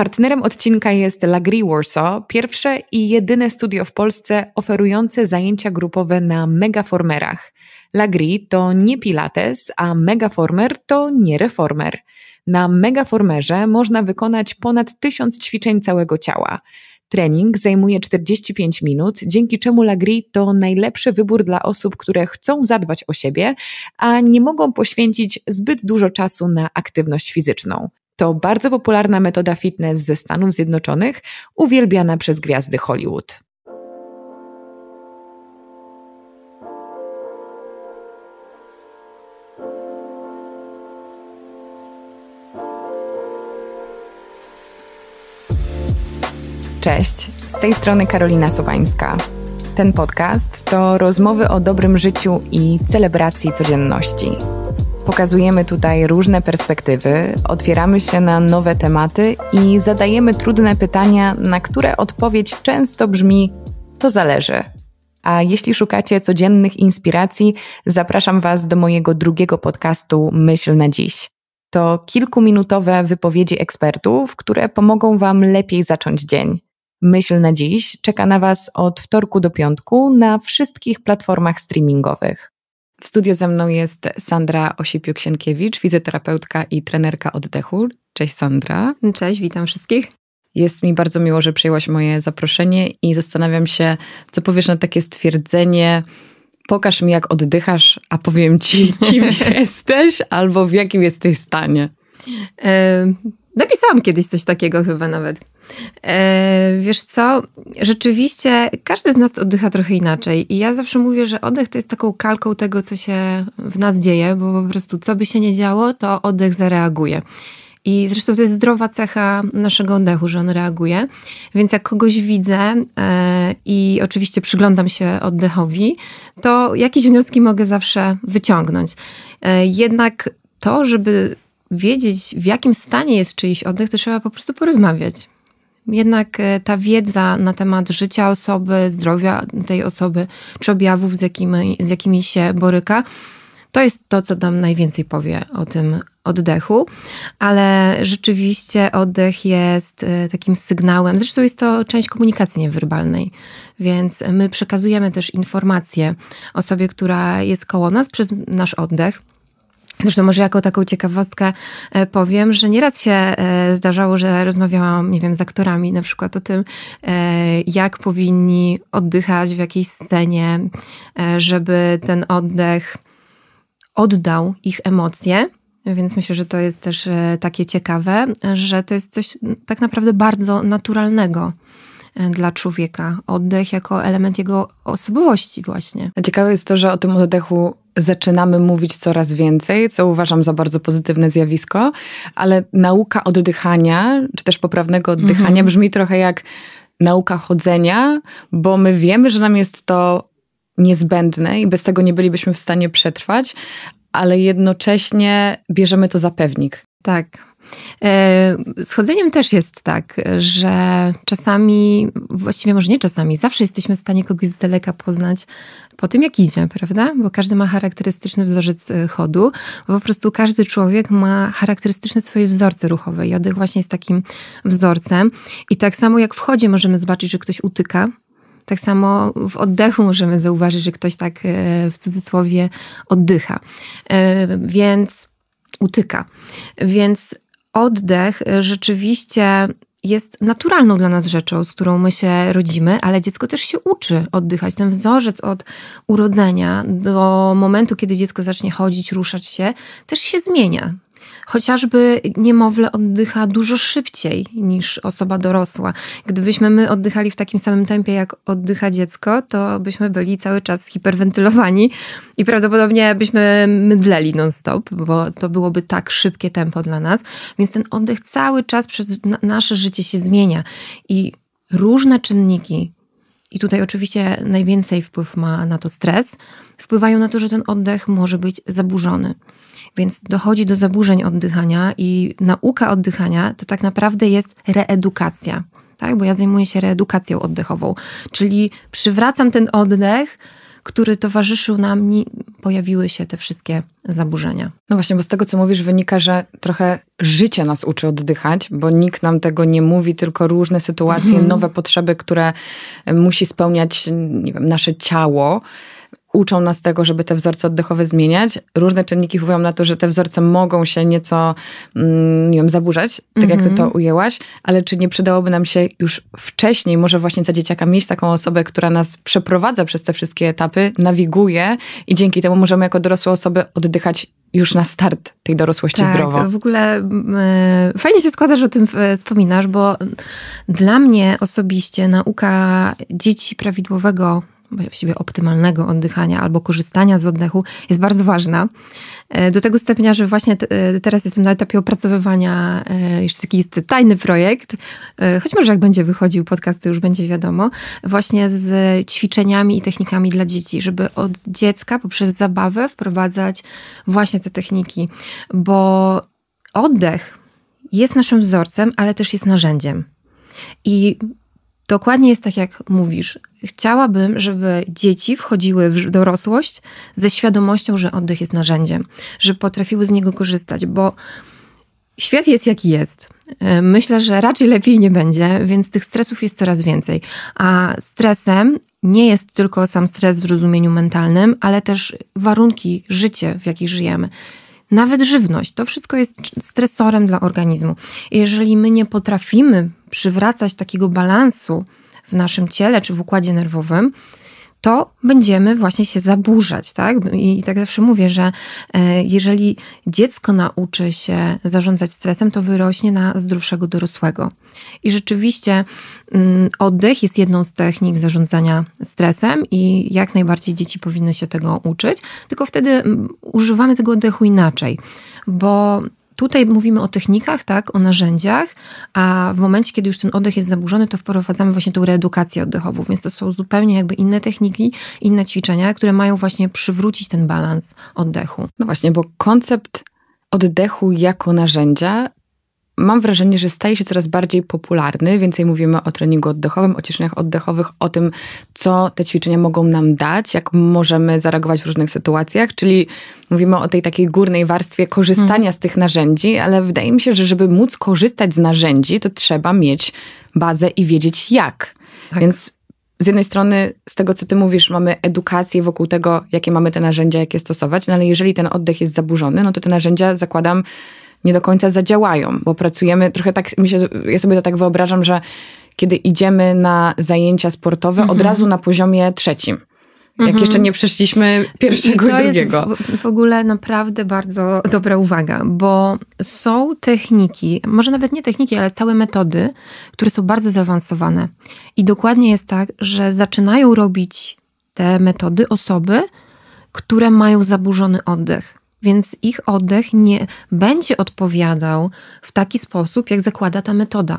Partnerem odcinka jest Lagri Warsaw, pierwsze i jedyne studio w Polsce oferujące zajęcia grupowe na megaformerach. Lagri to nie pilates, a megaformer to nie reformer. Na megaformerze można wykonać ponad tysiąc ćwiczeń całego ciała. Trening zajmuje 45 minut, dzięki czemu Lagri to najlepszy wybór dla osób, które chcą zadbać o siebie, a nie mogą poświęcić zbyt dużo czasu na aktywność fizyczną to bardzo popularna metoda fitness ze Stanów Zjednoczonych, uwielbiana przez gwiazdy Hollywood. Cześć, z tej strony Karolina Sobańska. Ten podcast to rozmowy o dobrym życiu i celebracji codzienności. Pokazujemy tutaj różne perspektywy, otwieramy się na nowe tematy i zadajemy trudne pytania, na które odpowiedź często brzmi: To zależy. A jeśli szukacie codziennych inspiracji, zapraszam Was do mojego drugiego podcastu Myśl na dziś. To kilkuminutowe wypowiedzi ekspertów, które pomogą Wam lepiej zacząć dzień. Myśl na dziś czeka na Was od wtorku do piątku na wszystkich platformach streamingowych. W studiu ze mną jest Sandra Osipiuk-Sienkiewicz, fizjoterapeutka i trenerka oddechu. Cześć Sandra. Cześć, witam wszystkich. Jest mi bardzo miło, że przyjęłaś moje zaproszenie i zastanawiam się, co powiesz na takie stwierdzenie, pokaż mi jak oddychasz, a powiem ci, kim jesteś albo w jakim jesteś stanie. E, napisałam kiedyś coś takiego chyba nawet. E, wiesz co, rzeczywiście każdy z nas oddycha trochę inaczej i ja zawsze mówię, że oddech to jest taką kalką tego, co się w nas dzieje, bo po prostu co by się nie działo, to oddech zareaguje. I zresztą to jest zdrowa cecha naszego oddechu, że on reaguje. Więc jak kogoś widzę e, i oczywiście przyglądam się oddechowi, to jakieś wnioski mogę zawsze wyciągnąć. E, jednak to, żeby wiedzieć, w jakim stanie jest czyjś oddech, to trzeba po prostu porozmawiać. Jednak e, ta wiedza na temat życia osoby, zdrowia tej osoby, czy objawów, z jakimi, z jakimi się boryka, to jest to, co nam najwięcej powie o tym oddechu, ale rzeczywiście oddech jest e, takim sygnałem. Zresztą jest to część komunikacji niewerbalnej, więc my przekazujemy też informacje osobie, która jest koło nas przez nasz oddech. Zresztą może jako taką ciekawostkę e, powiem, że nieraz się e, zdarzało, że rozmawiałam, nie wiem, z aktorami na przykład o tym, e, jak powinni oddychać w jakiejś scenie, żeby ten oddech oddał ich emocje. Więc myślę, że to jest też takie ciekawe, że to jest coś tak naprawdę bardzo naturalnego dla człowieka. Oddech jako element jego osobowości właśnie. Ciekawe jest to, że o tym oddechu zaczynamy mówić coraz więcej, co uważam za bardzo pozytywne zjawisko, ale nauka oddychania, czy też poprawnego oddychania mhm. brzmi trochę jak nauka chodzenia, bo my wiemy, że nam jest to niezbędne i bez tego nie bylibyśmy w stanie przetrwać, ale jednocześnie bierzemy to za pewnik. Tak, z e, chodzeniem też jest tak, że czasami, właściwie może nie czasami, zawsze jesteśmy w stanie kogoś z daleka poznać po tym, jak idzie, prawda? Bo każdy ma charakterystyczny wzorzec e, chodu, bo po prostu każdy człowiek ma charakterystyczne swoje wzorce ruchowe i oddech właśnie jest takim wzorcem. I tak samo jak w chodzie możemy zobaczyć, że ktoś utyka, tak samo w oddechu możemy zauważyć, że ktoś tak e, w cudzysłowie oddycha, więc utyka. Więc oddech y, rzeczywiście jest naturalną dla nas rzeczą, z którą my się rodzimy, ale dziecko też się uczy oddychać. Ten wzorzec od urodzenia do momentu, kiedy dziecko zacznie chodzić, ruszać się, też się zmienia. Chociażby niemowlę oddycha dużo szybciej niż osoba dorosła. Gdybyśmy my oddychali w takim samym tempie, jak oddycha dziecko, to byśmy byli cały czas hiperwentylowani i prawdopodobnie byśmy mydleli non-stop, bo to byłoby tak szybkie tempo dla nas. Więc ten oddech cały czas przez nasze życie się zmienia i różne czynniki, i tutaj oczywiście najwięcej wpływ ma na to stres, wpływają na to, że ten oddech może być zaburzony. Więc dochodzi do zaburzeń oddychania i nauka oddychania to tak naprawdę jest reedukacja. Tak? Bo ja zajmuję się reedukacją oddechową, czyli przywracam ten oddech, który towarzyszył nam, pojawiły się te wszystkie zaburzenia. No właśnie, bo z tego co mówisz wynika, że trochę życie nas uczy oddychać, bo nikt nam tego nie mówi, tylko różne sytuacje, mm -hmm. nowe potrzeby, które musi spełniać wiem, nasze ciało uczą nas tego, żeby te wzorce oddechowe zmieniać. Różne czynniki wpływają na to, że te wzorce mogą się nieco mm, nie wiem, zaburzać, tak mm -hmm. jak ty mhm. to ujęłaś, ale czy nie przydałoby nam się już wcześniej, może właśnie za dzieciaka, mieć taką osobę, która nas przeprowadza przez te wszystkie etapy, nawiguje i dzięki temu możemy jako dorosłe osoby oddychać już na start tej dorosłości tak, zdrowo. W ogóle y, fajnie się składa, że o tym e, wspominasz, bo dla mnie osobiście nauka dzieci prawidłowego właściwie optymalnego oddychania albo korzystania z oddechu jest bardzo ważna. E, do tego stopnia, że właśnie e, teraz jestem na etapie opracowywania, e, jeszcze taki jest tajny projekt, choć może jak będzie wychodził podcast, to już będzie wiadomo, właśnie z ćwiczeniami i technikami dla dzieci, żeby od dziecka poprzez zabawę wprowadzać właśnie te techniki, bo oddech jest naszym wzorcem, ale też jest narzędziem. I Dokładnie jest tak, jak mówisz. Chciałabym, żeby dzieci wchodziły w dorosłość ze świadomością, że oddech jest narzędziem, że potrafiły z niego korzystać, bo świat jest jaki jest. E, myślę, że raczej lepiej nie będzie, więc tych stresów jest coraz więcej. A stresem nie jest tylko sam stres w rozumieniu mentalnym, ale też warunki, życie, w jakich żyjemy. Nawet żywność, to wszystko jest stresorem dla organizmu. Jeżeli my nie potrafimy przywracać takiego balansu w naszym ciele czy w układzie nerwowym, to będziemy właśnie się zaburzać, tak? I tak zawsze mówię, że e, jeżeli dziecko nauczy się zarządzać stresem, to wyrośnie na zdrowszego dorosłego. I rzeczywiście mm, oddech jest jedną z technik zarządzania stresem i jak najbardziej dzieci powinny się tego uczyć, tylko wtedy mm, używamy tego oddechu inaczej, bo Tutaj mówimy o technikach, tak, o narzędziach, a w momencie, kiedy już ten oddech jest zaburzony, to wprowadzamy właśnie tą reedukację oddechową, więc to są zupełnie jakby inne techniki, inne ćwiczenia, które mają właśnie przywrócić ten balans oddechu. No właśnie, bo koncept oddechu jako narzędzia mam wrażenie, że staje się coraz bardziej popularny. Więcej mówimy o treningu oddechowym, o ćwiczeniach oddechowych, o tym, co te ćwiczenia mogą nam dać, jak możemy zareagować w różnych sytuacjach, czyli mówimy o tej takiej górnej warstwie korzystania mhm. z tych narzędzi, ale wydaje mi się, że żeby móc korzystać z narzędzi, to trzeba mieć bazę i wiedzieć jak. Tak. Więc z jednej strony, z tego co ty mówisz, mamy edukację wokół tego, jakie mamy te narzędzia, jakie stosować, no ale jeżeli ten oddech jest zaburzony, no to te narzędzia zakładam, nie do końca zadziałają, bo pracujemy trochę tak, mi się, ja sobie to tak wyobrażam, że kiedy idziemy na zajęcia sportowe, mhm. od razu na poziomie trzecim. Jak mhm. jeszcze nie przeszliśmy pierwszego i, to i drugiego. Jest w, w ogóle naprawdę bardzo dobra uwaga, bo są techniki, może nawet nie techniki, ale całe metody, które są bardzo zaawansowane. I dokładnie jest tak, że zaczynają robić te metody osoby, które mają zaburzony oddech. Więc ich oddech nie będzie odpowiadał w taki sposób, jak zakłada ta metoda.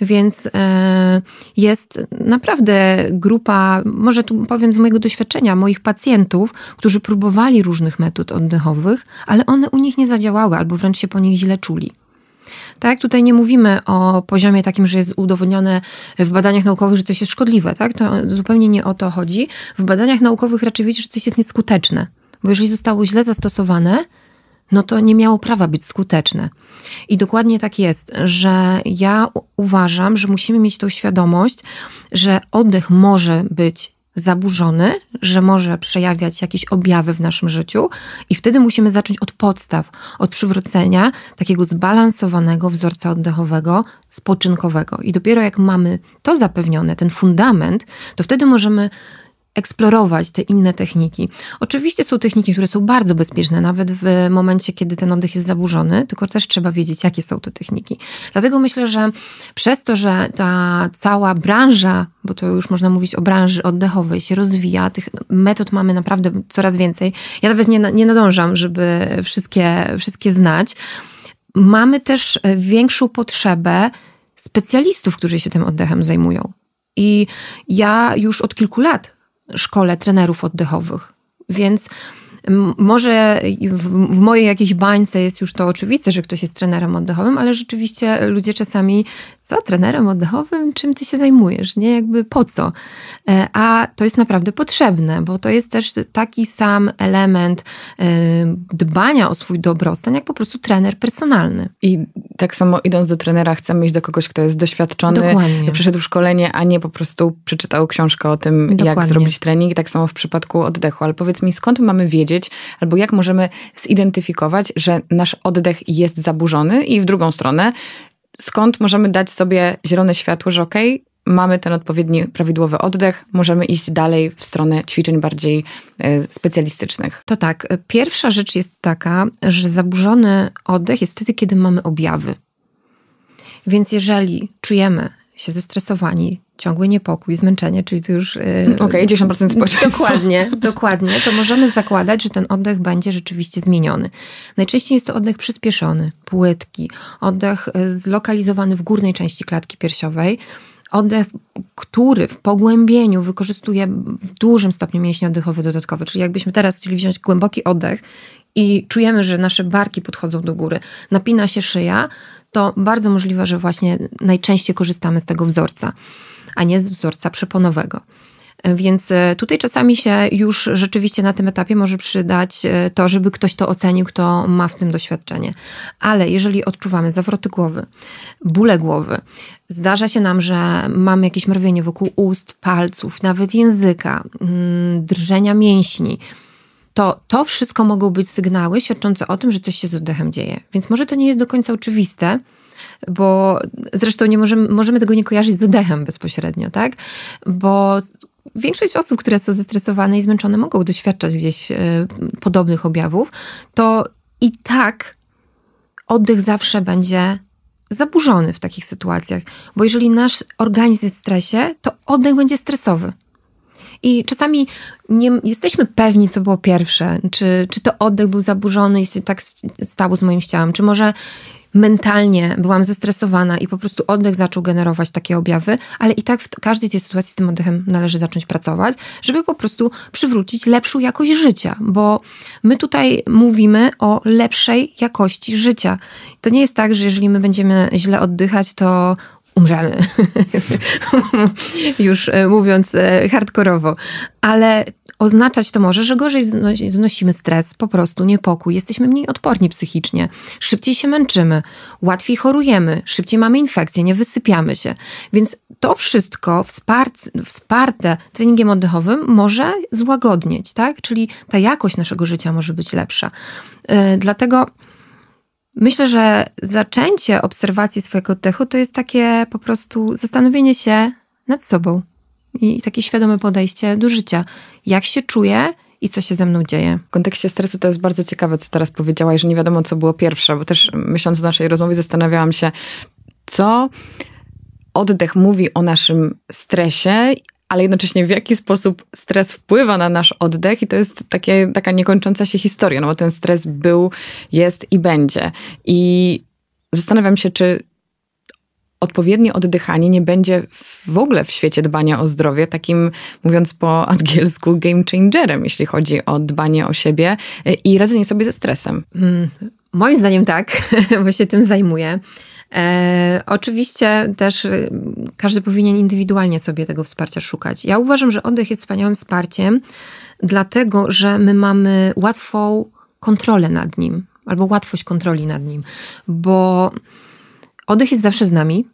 Więc e, jest naprawdę grupa, może tu powiem z mojego doświadczenia, moich pacjentów, którzy próbowali różnych metod oddechowych, ale one u nich nie zadziałały albo wręcz się po nich źle czuli. Tak, tutaj nie mówimy o poziomie takim, że jest udowodnione w badaniach naukowych, że coś jest szkodliwe, tak? To zupełnie nie o to chodzi. W badaniach naukowych raczej widzisz, że coś jest nieskuteczne. Bo jeżeli zostało źle zastosowane, no to nie miało prawa być skuteczne. I dokładnie tak jest, że ja uważam, że musimy mieć tą świadomość, że oddech może być zaburzony, że może przejawiać jakieś objawy w naszym życiu, i wtedy musimy zacząć od podstaw, od przywrócenia takiego zbalansowanego wzorca oddechowego, spoczynkowego. I dopiero jak mamy to zapewnione, ten fundament, to wtedy możemy eksplorować te inne techniki. Oczywiście są techniki, które są bardzo bezpieczne, nawet w momencie, kiedy ten oddech jest zaburzony, tylko też trzeba wiedzieć, jakie są te techniki. Dlatego myślę, że przez to, że ta cała branża, bo to już można mówić o branży oddechowej, się rozwija, tych metod mamy naprawdę coraz więcej. Ja nawet nie, nie nadążam, żeby wszystkie, wszystkie znać. Mamy też e, większą potrzebę specjalistów, którzy się tym oddechem zajmują. I ja już od kilku lat szkole trenerów oddechowych. Więc może w, mojej jakiejś bańce jest już to oczywiste, że ktoś jest trenerem oddechowym, ale rzeczywiście ludzie czasami co trenerem oddechowym, czym ty się zajmujesz, nie? Jakby po co? E, a to jest naprawdę potrzebne, bo to jest też taki sam element e, dbania o swój dobrostan, jak po prostu trener personalny. I tak samo idąc do trenera, chcemy iść do kogoś, kto jest doświadczony, Dokładnie. przeszedł szkolenie, a nie po prostu przeczytał książkę o tym, Dokładnie. jak zrobić trening. Tak samo w przypadku oddechu. Ale powiedz mi, skąd mamy wiedzieć, albo jak możemy zidentyfikować, że nasz oddech jest zaburzony i w drugą stronę, skąd możemy dać sobie zielone światło, że okej, okay, mamy ten odpowiedni, prawidłowy oddech, możemy iść dalej w stronę ćwiczeń bardziej e, specjalistycznych. To tak. E, pierwsza rzecz jest taka, że zaburzony oddech jest wtedy, kiedy mamy objawy. Więc jeżeli czujemy, się zestresowani, ciągły niepokój, zmęczenie, czyli to już... Yy, Okej, okay, 10% społeczeństwa. Dokładnie, dokładnie. To możemy zakładać, że ten oddech będzie rzeczywiście zmieniony. Najczęściej jest to oddech przyspieszony, płytki, oddech y, zlokalizowany w górnej części klatki piersiowej, oddech, który w pogłębieniu wykorzystuje w dużym stopniu mięśnie oddechowe dodatkowe. Czyli jakbyśmy teraz chcieli wziąć głęboki oddech i czujemy, że nasze barki podchodzą do góry, napina się szyja, to bardzo możliwe, że właśnie najczęściej korzystamy z tego wzorca, a nie z wzorca przeponowego. Więc e, tutaj czasami się już rzeczywiście na tym etapie może przydać e, to, żeby ktoś to ocenił, kto ma w tym doświadczenie. Ale jeżeli odczuwamy zawroty głowy, bóle głowy, zdarza się nam, że mamy jakieś marwienie wokół ust, palców, nawet języka, mm, drżenia mięśni, to to wszystko mogą być sygnały świadczące o tym, że coś się z oddechem dzieje. Więc może to nie jest do końca oczywiste, bo zresztą nie możemy, możemy tego nie kojarzyć z oddechem bezpośrednio, tak? Bo większość osób, które są zestresowane i zmęczone, mogą doświadczać gdzieś e, podobnych objawów, to i tak oddech zawsze będzie zaburzony w takich sytuacjach, bo jeżeli nasz organizm jest w stresie, to oddech będzie stresowy. I czasami nie jesteśmy pewni, co było pierwsze. Czy, czy to oddech był zaburzony i się tak stało z moim ciałem? Czy może mentalnie byłam zestresowana i po prostu oddech zaczął generować takie objawy, ale i tak w każdej tej sytuacji z tym oddechem należy zacząć pracować, żeby po prostu przywrócić lepszą jakość życia, bo my tutaj mówimy o lepszej jakości życia. To nie jest tak, że jeżeli my będziemy źle oddychać, to umrzemy. Już e, mówiąc e, hardkorowo. Ale oznaczać to może, że gorzej znosimy stres, po prostu niepokój, jesteśmy mniej odporni psychicznie, szybciej się męczymy, łatwiej chorujemy, szybciej mamy infekcje, nie wysypiamy się. Więc to wszystko wsparte, wsparte treningiem oddechowym może złagodnieć, tak? Czyli ta jakość naszego życia może być lepsza. E, dlatego Myślę, że zaczęcie obserwacji swojego oddechu to jest takie po prostu zastanowienie się nad sobą i takie świadome podejście do życia. Jak się czuję i co się ze mną dzieje. W kontekście stresu to jest bardzo ciekawe, co teraz powiedziałaś, że nie wiadomo, co było pierwsze, bo też myśląc o naszej rozmowie zastanawiałam się, co oddech mówi o naszym stresie, ale jednocześnie w jaki sposób stres wpływa na nasz oddech i to jest takie, taka niekończąca się historia, no bo ten stres był, jest i będzie. I zastanawiam się, czy odpowiednie oddychanie nie będzie w ogóle w świecie dbania o zdrowie takim, mówiąc po angielsku, game changerem, jeśli chodzi o dbanie o siebie e, i radzenie sobie ze stresem. Mm, moim zdaniem tak, bo się tym zajmuję. E, oczywiście też y, każdy powinien indywidualnie sobie tego wsparcia szukać. Ja uważam, że oddech jest wspaniałym wsparciem, dlatego że my mamy łatwą kontrolę nad nim, albo łatwość kontroli nad nim, bo oddech jest zawsze z nami.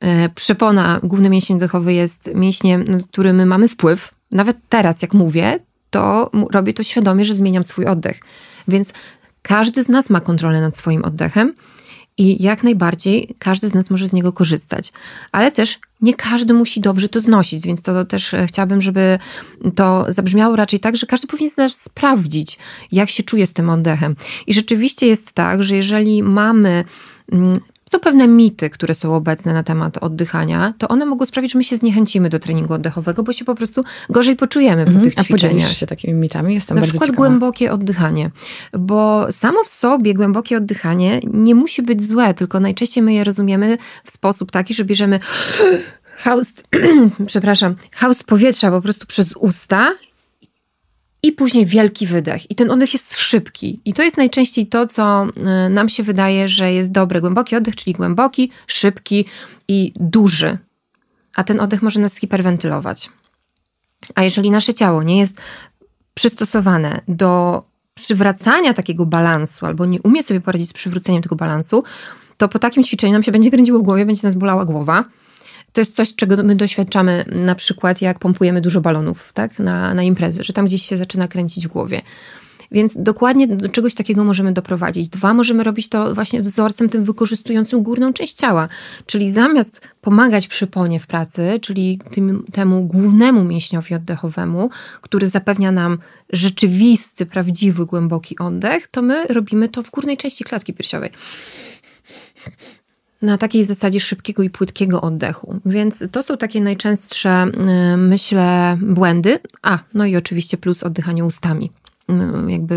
E, przepona, główny mięsień oddechowy jest mięśniem, na który my mamy wpływ. Nawet teraz, jak mówię, to robię to świadomie, że zmieniam swój oddech. Więc każdy z nas ma kontrolę nad swoim oddechem i jak najbardziej każdy z nas może z niego korzystać, ale też nie każdy musi dobrze to znosić, więc to też e, chciałabym, żeby to zabrzmiało raczej tak, że każdy powinien z nas sprawdzić, jak się czuje z tym oddechem. I rzeczywiście jest tak, że jeżeli mamy mm, są pewne mity, które są obecne na temat oddychania, to one mogą sprawić, że my się zniechęcimy do treningu oddechowego, bo się po prostu gorzej poczujemy mm -hmm. po mhm. tych ćwiczeniach. A się takimi mitami? Jestem na przykład ciekawa. głębokie oddychanie, bo samo w sobie głębokie oddychanie nie musi być złe, tylko najczęściej my je rozumiemy w sposób taki, że bierzemy haust, przepraszam, haust powietrza po prostu przez usta i później wielki wydech. I ten oddech jest szybki. I to jest najczęściej to, co e, nam się wydaje, że jest dobry. Głęboki oddech, czyli głęboki, szybki i duży. A ten oddech może nas hiperwentylować. A jeżeli nasze ciało nie jest przystosowane do przywracania takiego balansu, albo nie umie sobie poradzić z przywróceniem tego balansu, to po takim ćwiczeniu nam się będzie gręciło w głowie, będzie nas bolała głowa, to jest coś, czego my doświadczamy na przykład, jak pompujemy dużo balonów tak? na, na imprezy, że tam gdzieś się zaczyna kręcić w głowie. Więc dokładnie do czegoś takiego możemy doprowadzić. Dwa, możemy robić to właśnie wzorcem tym wykorzystującym górną część ciała. Czyli zamiast pomagać przyponie w pracy, czyli tym, temu głównemu mięśniowi oddechowemu, który zapewnia nam rzeczywisty, prawdziwy, głęboki oddech, to my robimy to w górnej części klatki piersiowej na takiej zasadzie szybkiego i płytkiego oddechu. Więc to są takie najczęstsze, y, myślę, błędy. A, no i oczywiście plus oddychanie ustami. Y, jakby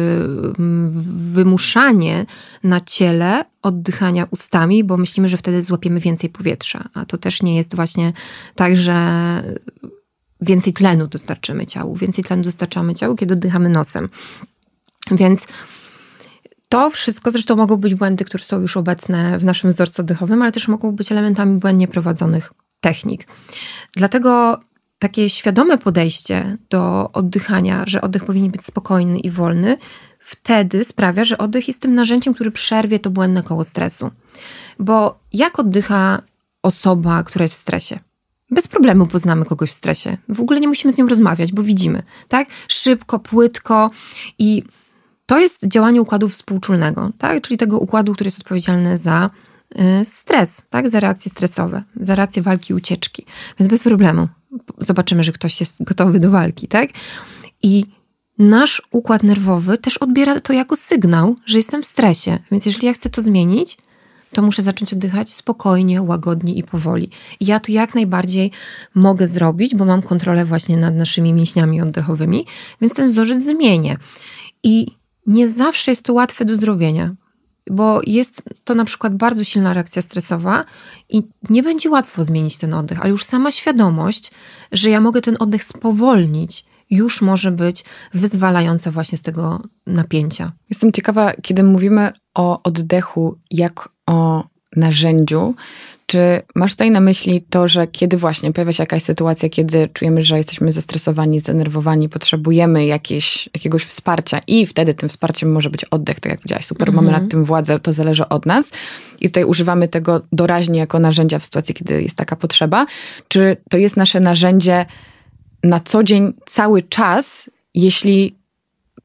mm, wymuszanie na ciele oddychania ustami, bo myślimy, że wtedy złapiemy więcej powietrza. A to też nie jest właśnie tak, że więcej tlenu dostarczymy ciału. Więcej tlenu dostarczamy ciału, kiedy oddychamy nosem. Więc to wszystko, zresztą mogą być błędy, które są już obecne w naszym wzorcu oddechowym, ale też mogą być elementami błędnie prowadzonych technik. Dlatego takie świadome podejście do oddychania, że oddech powinien być spokojny i wolny, wtedy sprawia, że oddech jest tym narzędziem, który przerwie to błędne koło stresu. Bo jak oddycha osoba, która jest w stresie? Bez problemu poznamy kogoś w stresie. W ogóle nie musimy z nią rozmawiać, bo widzimy, tak? Szybko, płytko i to jest działanie układu współczulnego, tak? czyli tego układu, który jest odpowiedzialny za y, stres, tak? za reakcje stresowe, za reakcje walki ucieczki. Więc bez problemu zobaczymy, że ktoś jest gotowy do walki. Tak? I nasz układ nerwowy też odbiera to jako sygnał, że jestem w stresie. Więc jeżeli ja chcę to zmienić, to muszę zacząć oddychać spokojnie, łagodnie i powoli. I ja to jak najbardziej mogę zrobić, bo mam kontrolę właśnie nad naszymi mięśniami oddechowymi, więc ten wzorzec zmienię. I nie zawsze jest to łatwe do zrobienia, bo jest to na przykład bardzo silna reakcja stresowa i nie będzie łatwo zmienić ten oddech, ale już sama świadomość, że ja mogę ten oddech spowolnić, już może być wyzwalająca właśnie z tego napięcia. Jestem ciekawa, kiedy mówimy o oddechu jak o narzędziu, czy masz tutaj na myśli to, że kiedy właśnie pojawia się jakaś sytuacja, kiedy czujemy, że jesteśmy zestresowani, zdenerwowani, potrzebujemy jakieś, jakiegoś wsparcia i wtedy tym wsparciem może być oddech, tak jak powiedziałaś, super, mm -hmm. mamy mhm. nad tym władzę, to zależy od nas i tutaj używamy tego doraźnie jako narzędzia w sytuacji, kiedy jest taka potrzeba. Czy to jest nasze narzędzie na co dzień, cały czas, jeśli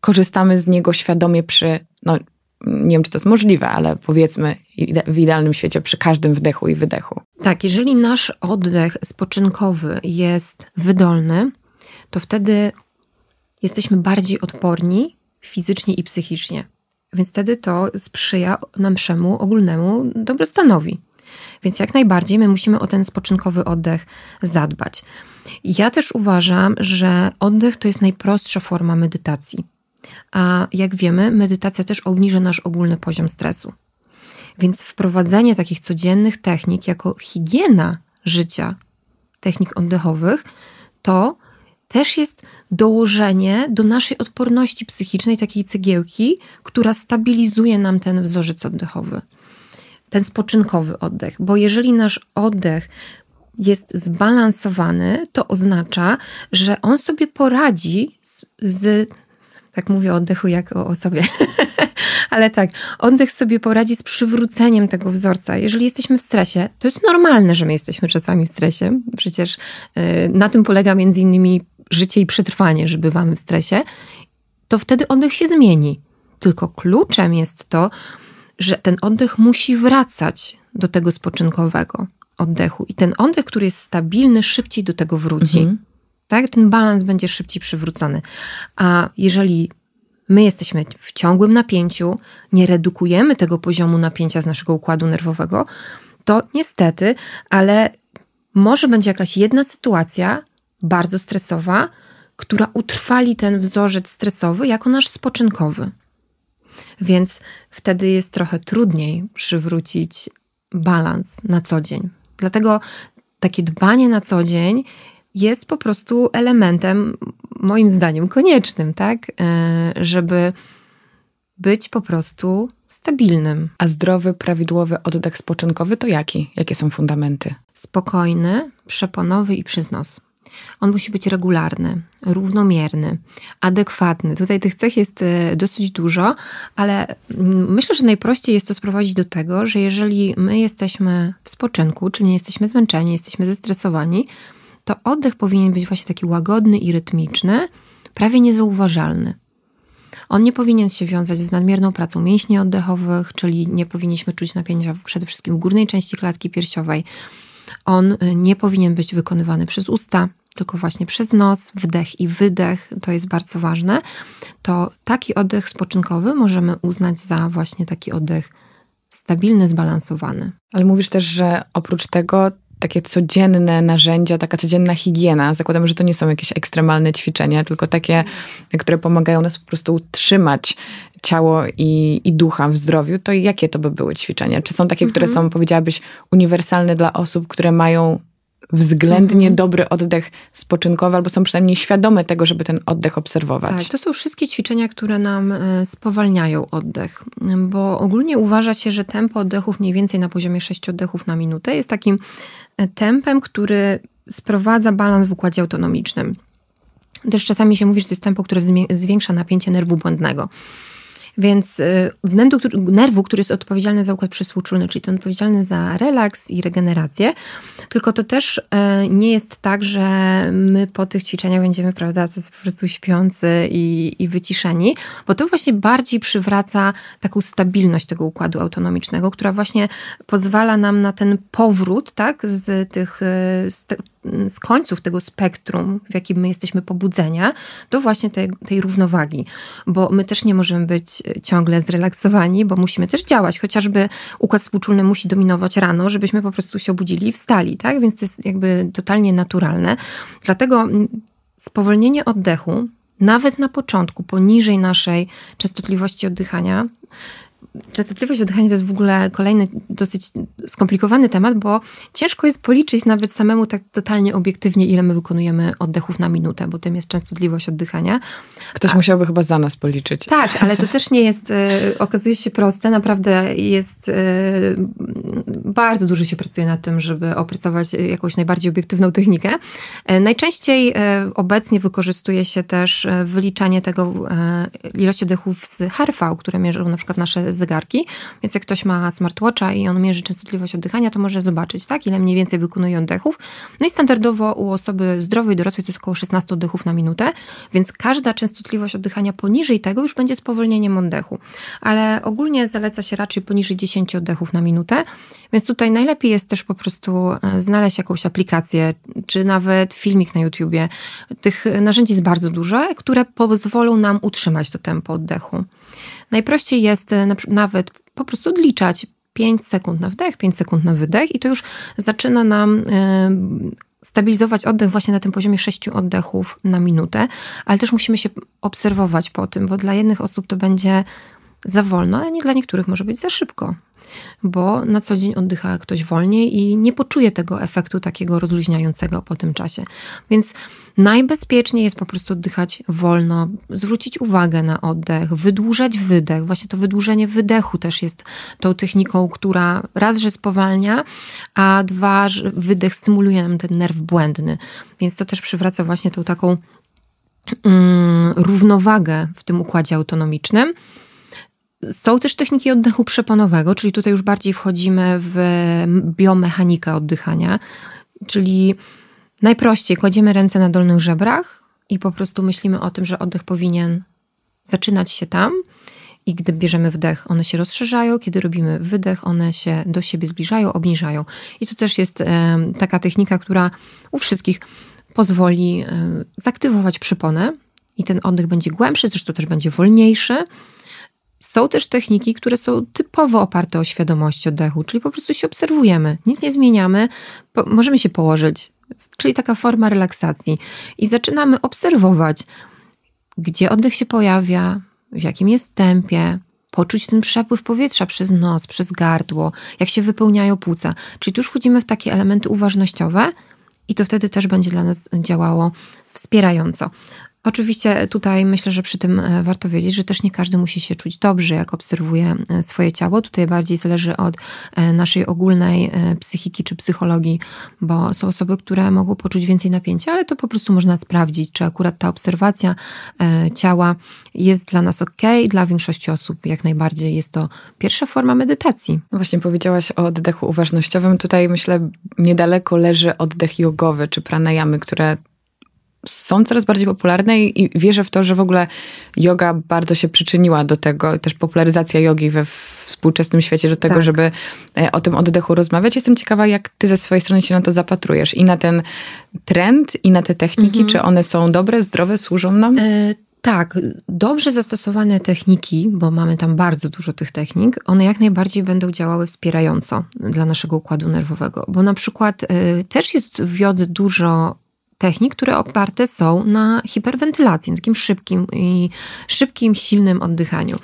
korzystamy z niego świadomie przy no, nie wiem, czy to jest możliwe, ale powiedzmy w idealnym świecie przy każdym wdechu i wydechu. Tak, jeżeli nasz oddech spoczynkowy jest wydolny, to wtedy jesteśmy bardziej odporni fizycznie i psychicznie. Więc wtedy to sprzyja naszemu ogólnemu dobrostanowi. Więc jak najbardziej my musimy o ten spoczynkowy oddech zadbać. Ja też uważam, że oddech to jest najprostsza forma medytacji a jak wiemy, medytacja też obniża nasz ogólny poziom stresu. Więc wprowadzenie takich codziennych technik jako higiena życia, technik oddechowych, to też jest dołożenie do naszej odporności psychicznej takiej cegiełki, która stabilizuje nam ten wzorzec oddechowy, ten spoczynkowy oddech. Bo jeżeli nasz oddech jest zbalansowany, to oznacza, że on sobie poradzi z, z tak mówię o oddechu jak o, sobie. Ale tak, oddech sobie poradzi z przywróceniem tego wzorca. Jeżeli jesteśmy w stresie, to jest normalne, że my jesteśmy czasami w stresie. Przecież y, na tym polega między innymi życie i przetrwanie, że bywamy w stresie. To wtedy oddech się zmieni. Tylko kluczem jest to, że ten oddech musi wracać do tego spoczynkowego oddechu. I ten oddech, który jest stabilny, szybciej do tego wróci. Mhm tak? Ten balans będzie szybciej przywrócony. A jeżeli my jesteśmy w ciągłym napięciu, nie redukujemy tego poziomu napięcia z naszego układu nerwowego, to niestety, ale może będzie jakaś jedna sytuacja bardzo stresowa, która utrwali ten wzorzec stresowy jako nasz spoczynkowy. Więc wtedy jest trochę trudniej przywrócić balans na co dzień. Dlatego takie dbanie na co dzień jest po prostu elementem, moim zdaniem, koniecznym, tak? E, żeby być po prostu stabilnym. A zdrowy, prawidłowy oddech spoczynkowy to jaki? Jakie są fundamenty? Spokojny, przeponowy i przyznos. On musi być regularny, równomierny, adekwatny. Tutaj tych cech jest e, dosyć dużo, ale mm, myślę, że najprościej jest to sprowadzić do tego, że jeżeli my jesteśmy w spoczynku, czyli nie jesteśmy zmęczeni, jesteśmy zestresowani, to oddech powinien być właśnie taki łagodny i rytmiczny, prawie niezauważalny. On nie powinien się wiązać z nadmierną pracą mięśni oddechowych, czyli nie powinniśmy czuć napięcia przede wszystkim w górnej części klatki piersiowej. On y, nie powinien być wykonywany przez usta, tylko właśnie przez nos, wdech i wydech, to jest bardzo ważne. To taki oddech spoczynkowy możemy uznać za właśnie taki oddech stabilny, zbalansowany. Ale mówisz też, że oprócz tego takie codzienne narzędzia, taka codzienna higiena. Zakładam, że to nie są jakieś ekstremalne ćwiczenia, tylko takie, które pomagają nas po prostu utrzymać ciało i, i ducha w zdrowiu, to jakie to by były ćwiczenia? Czy są takie, mhm. które są, powiedziałabyś, uniwersalne dla osób, które mają względnie mhm. dobry oddech spoczynkowy, albo są przynajmniej świadome tego, żeby ten oddech obserwować. Tak, to są wszystkie ćwiczenia, które nam e, spowalniają oddech, bo ogólnie uważa się, że tempo oddechów mniej więcej na poziomie 6 oddechów na minutę jest takim e, tempem, który sprowadza balans w układzie autonomicznym. Też czasami się mówi, że to jest tempo, które zwiększa napięcie nerwu błędnego. Więc y, wnętu, nerwu, który jest odpowiedzialny za układ przysłuczulny, czyli ten odpowiedzialny za relaks i regenerację, tylko to też y, nie jest tak, że my po tych ćwiczeniach będziemy, prawda, to po prostu śpiący i, i wyciszeni, bo to właśnie bardziej przywraca taką stabilność tego układu autonomicznego, która właśnie pozwala nam na ten powrót, tak, z tych z y, te, Mm, z końców tego spektrum, w jakim my jesteśmy pobudzenia, do właśnie tej, tej równowagi. Bo my też nie możemy być e, ciągle zrelaksowani, bo musimy też działać. Chociażby układ współczulny musi dominować rano, żebyśmy po prostu się obudzili i wstali, tak? Więc to jest jakby totalnie naturalne. Dlatego mm, spowolnienie oddechu, nawet na początku, poniżej naszej częstotliwości oddychania, Częstotliwość oddychania to jest w ogóle kolejny dosyć skomplikowany temat, bo ciężko jest policzyć nawet samemu tak totalnie obiektywnie, ile my wykonujemy oddechów na minutę, bo tym jest częstotliwość oddychania. Ktoś A, musiałby chyba za nas policzyć. Tak, ale to też nie jest, e, okazuje się proste. Naprawdę jest, e, bardzo dużo się pracuje nad tym, żeby opracować jakąś najbardziej obiektywną technikę. E, najczęściej obecnie wykorzystuje się też wyliczanie tego ilości oddechów z HRV, które mierzą na przykład nasze zegarki, więc jak ktoś ma smartwatcha i on mierzy częstotliwość oddychania, to może zobaczyć, tak, ile mniej więcej wykonuje oddechów. No i standardowo u osoby zdrowej, dorosłej to jest około 16 oddechów na minutę, więc każda częstotliwość oddychania poniżej tego już będzie spowolnieniem oddechu. Ale ogólnie zaleca się raczej poniżej 10 oddechów na minutę, więc tutaj najlepiej jest też po prostu e, znaleźć jakąś aplikację, czy nawet filmik na YouTubie. Tych narzędzi jest bardzo dużo, które pozwolą nam utrzymać to tempo oddechu. Najprościej jest e, nawet po prostu odliczać 5 sekund na wdech, 5 sekund na wydech i to już zaczyna nam e, stabilizować oddech właśnie na tym poziomie 6 oddechów na minutę, ale też musimy się obserwować po tym, bo dla jednych osób to będzie za wolno, a nie dla niektórych może być za szybko bo na co dzień oddycha ktoś wolniej i nie poczuje tego efektu takiego rozluźniającego po tym czasie. Więc najbezpieczniej jest po prostu oddychać wolno, zwrócić uwagę na oddech, wydłużać wydech. Właśnie to wydłużenie wydechu też jest tą techniką, która raz, że spowalnia, a dwa, że wydech stymuluje nam ten nerw błędny. Więc to też przywraca właśnie tą taką mm, równowagę w tym układzie autonomicznym. Są też techniki oddechu przeponowego, czyli tutaj już bardziej wchodzimy w biomechanikę oddychania, czyli najprościej kładziemy ręce na dolnych żebrach i po prostu myślimy o tym, że oddech powinien zaczynać się tam. I gdy bierzemy wdech, one się rozszerzają, kiedy robimy wydech, one się do siebie zbliżają, obniżają. I to też jest taka technika, która u wszystkich pozwoli zaktywować przepony i ten oddech będzie głębszy, zresztą też będzie wolniejszy są też techniki, które są typowo oparte o świadomość oddechu, czyli po prostu się obserwujemy, nic nie zmieniamy, możemy się położyć, czyli taka forma relaksacji. I zaczynamy obserwować, gdzie oddech się pojawia, w jakim jest tempie, poczuć ten przepływ powietrza przez nos, przez gardło, jak się wypełniają płuca. Czyli tu już wchodzimy w takie elementy uważnościowe i to wtedy też będzie dla nas działało wspierająco. Oczywiście e, tutaj myślę, że przy tym e, warto wiedzieć, że też nie każdy musi się czuć dobrze, jak obserwuje e, swoje ciało. Tutaj bardziej zależy od naszej ogólnej psychiki czy psychologii, bo są osoby, które mogą poczuć więcej napięcia, ale to po prostu można sprawdzić, czy akurat ta obserwacja ciała jest dla nas ok. Dla większości osób jak najbardziej jest to pierwsza forma medytacji. Właśnie powiedziałaś o oddechu uważnościowym. Tutaj myślę niedaleko leży oddech jogowy czy pranayamy, które są coraz bardziej popularne i wierzę w to, że w ogóle yoga bardzo się przyczyniła do tego, też popularyzacja jogi we współczesnym świecie, do tego, tak. żeby e, o tym oddechu rozmawiać. Jestem ciekawa, jak ty ze swojej strony się na to zapatrujesz i na ten trend, i na te techniki, mhm. czy one są dobre, zdrowe, służą nam? Y tak, dobrze zastosowane techniki, bo mamy tam bardzo dużo tych technik, one jak najbardziej będą działały wspierająco dla naszego układu nerwowego, bo na przykład y, też jest w jodze dużo technik, które oparte są na hiperwentylacji, na takim szybkim i szybkim, silnym oddychaniu.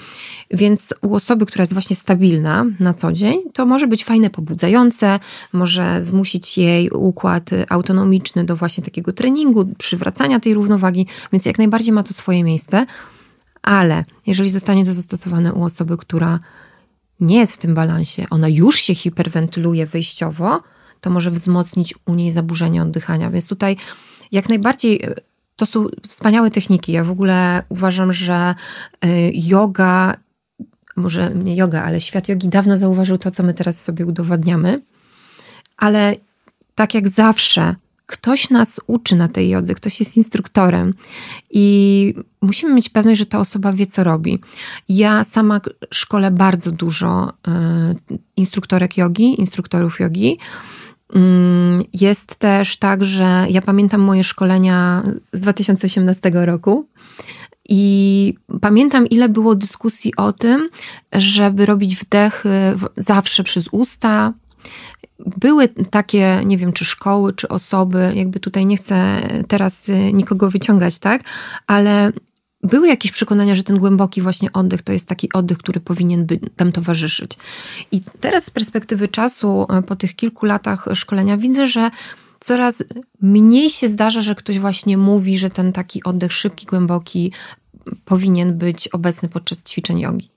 Więc u osoby, która jest właśnie stabilna na co dzień, to może być fajne, pobudzające, może zmusić jej układ autonomiczny do właśnie takiego treningu, przywracania tej równowagi, więc jak najbardziej ma to swoje miejsce. Ale jeżeli zostanie to zastosowane u osoby, która nie jest w tym balansie, ona już się hiperwentyluje wyjściowo, to może wzmocnić u niej zaburzenie oddychania. Więc tutaj jak najbardziej e, to są wspaniałe techniki. Ja w ogóle uważam, że e, yoga, może nie yoga, ale świat jogi dawno zauważył to, co my teraz sobie udowadniamy. Ale tak jak zawsze, ktoś nas uczy na tej jodze, ktoś jest instruktorem i musimy mieć pewność, że ta osoba wie, co robi. Ja sama szkole bardzo dużo e, instruktorek jogi, instruktorów jogi Mm, jest też tak, że ja pamiętam moje szkolenia z 2018 roku. I pamiętam, ile było dyskusji o tym, żeby robić wdechy zawsze przez usta. Były takie, nie wiem, czy szkoły, czy osoby, jakby tutaj nie chcę teraz y, nikogo wyciągać, tak, ale były jakieś przekonania, że ten głęboki właśnie oddech to jest taki oddech, który powinien by tam towarzyszyć. I teraz z perspektywy czasu, e, po tych kilku latach szkolenia, widzę, że coraz mniej się zdarza, że ktoś właśnie mówi, że ten taki oddech szybki, głęboki powinien być obecny podczas ćwiczeń jogi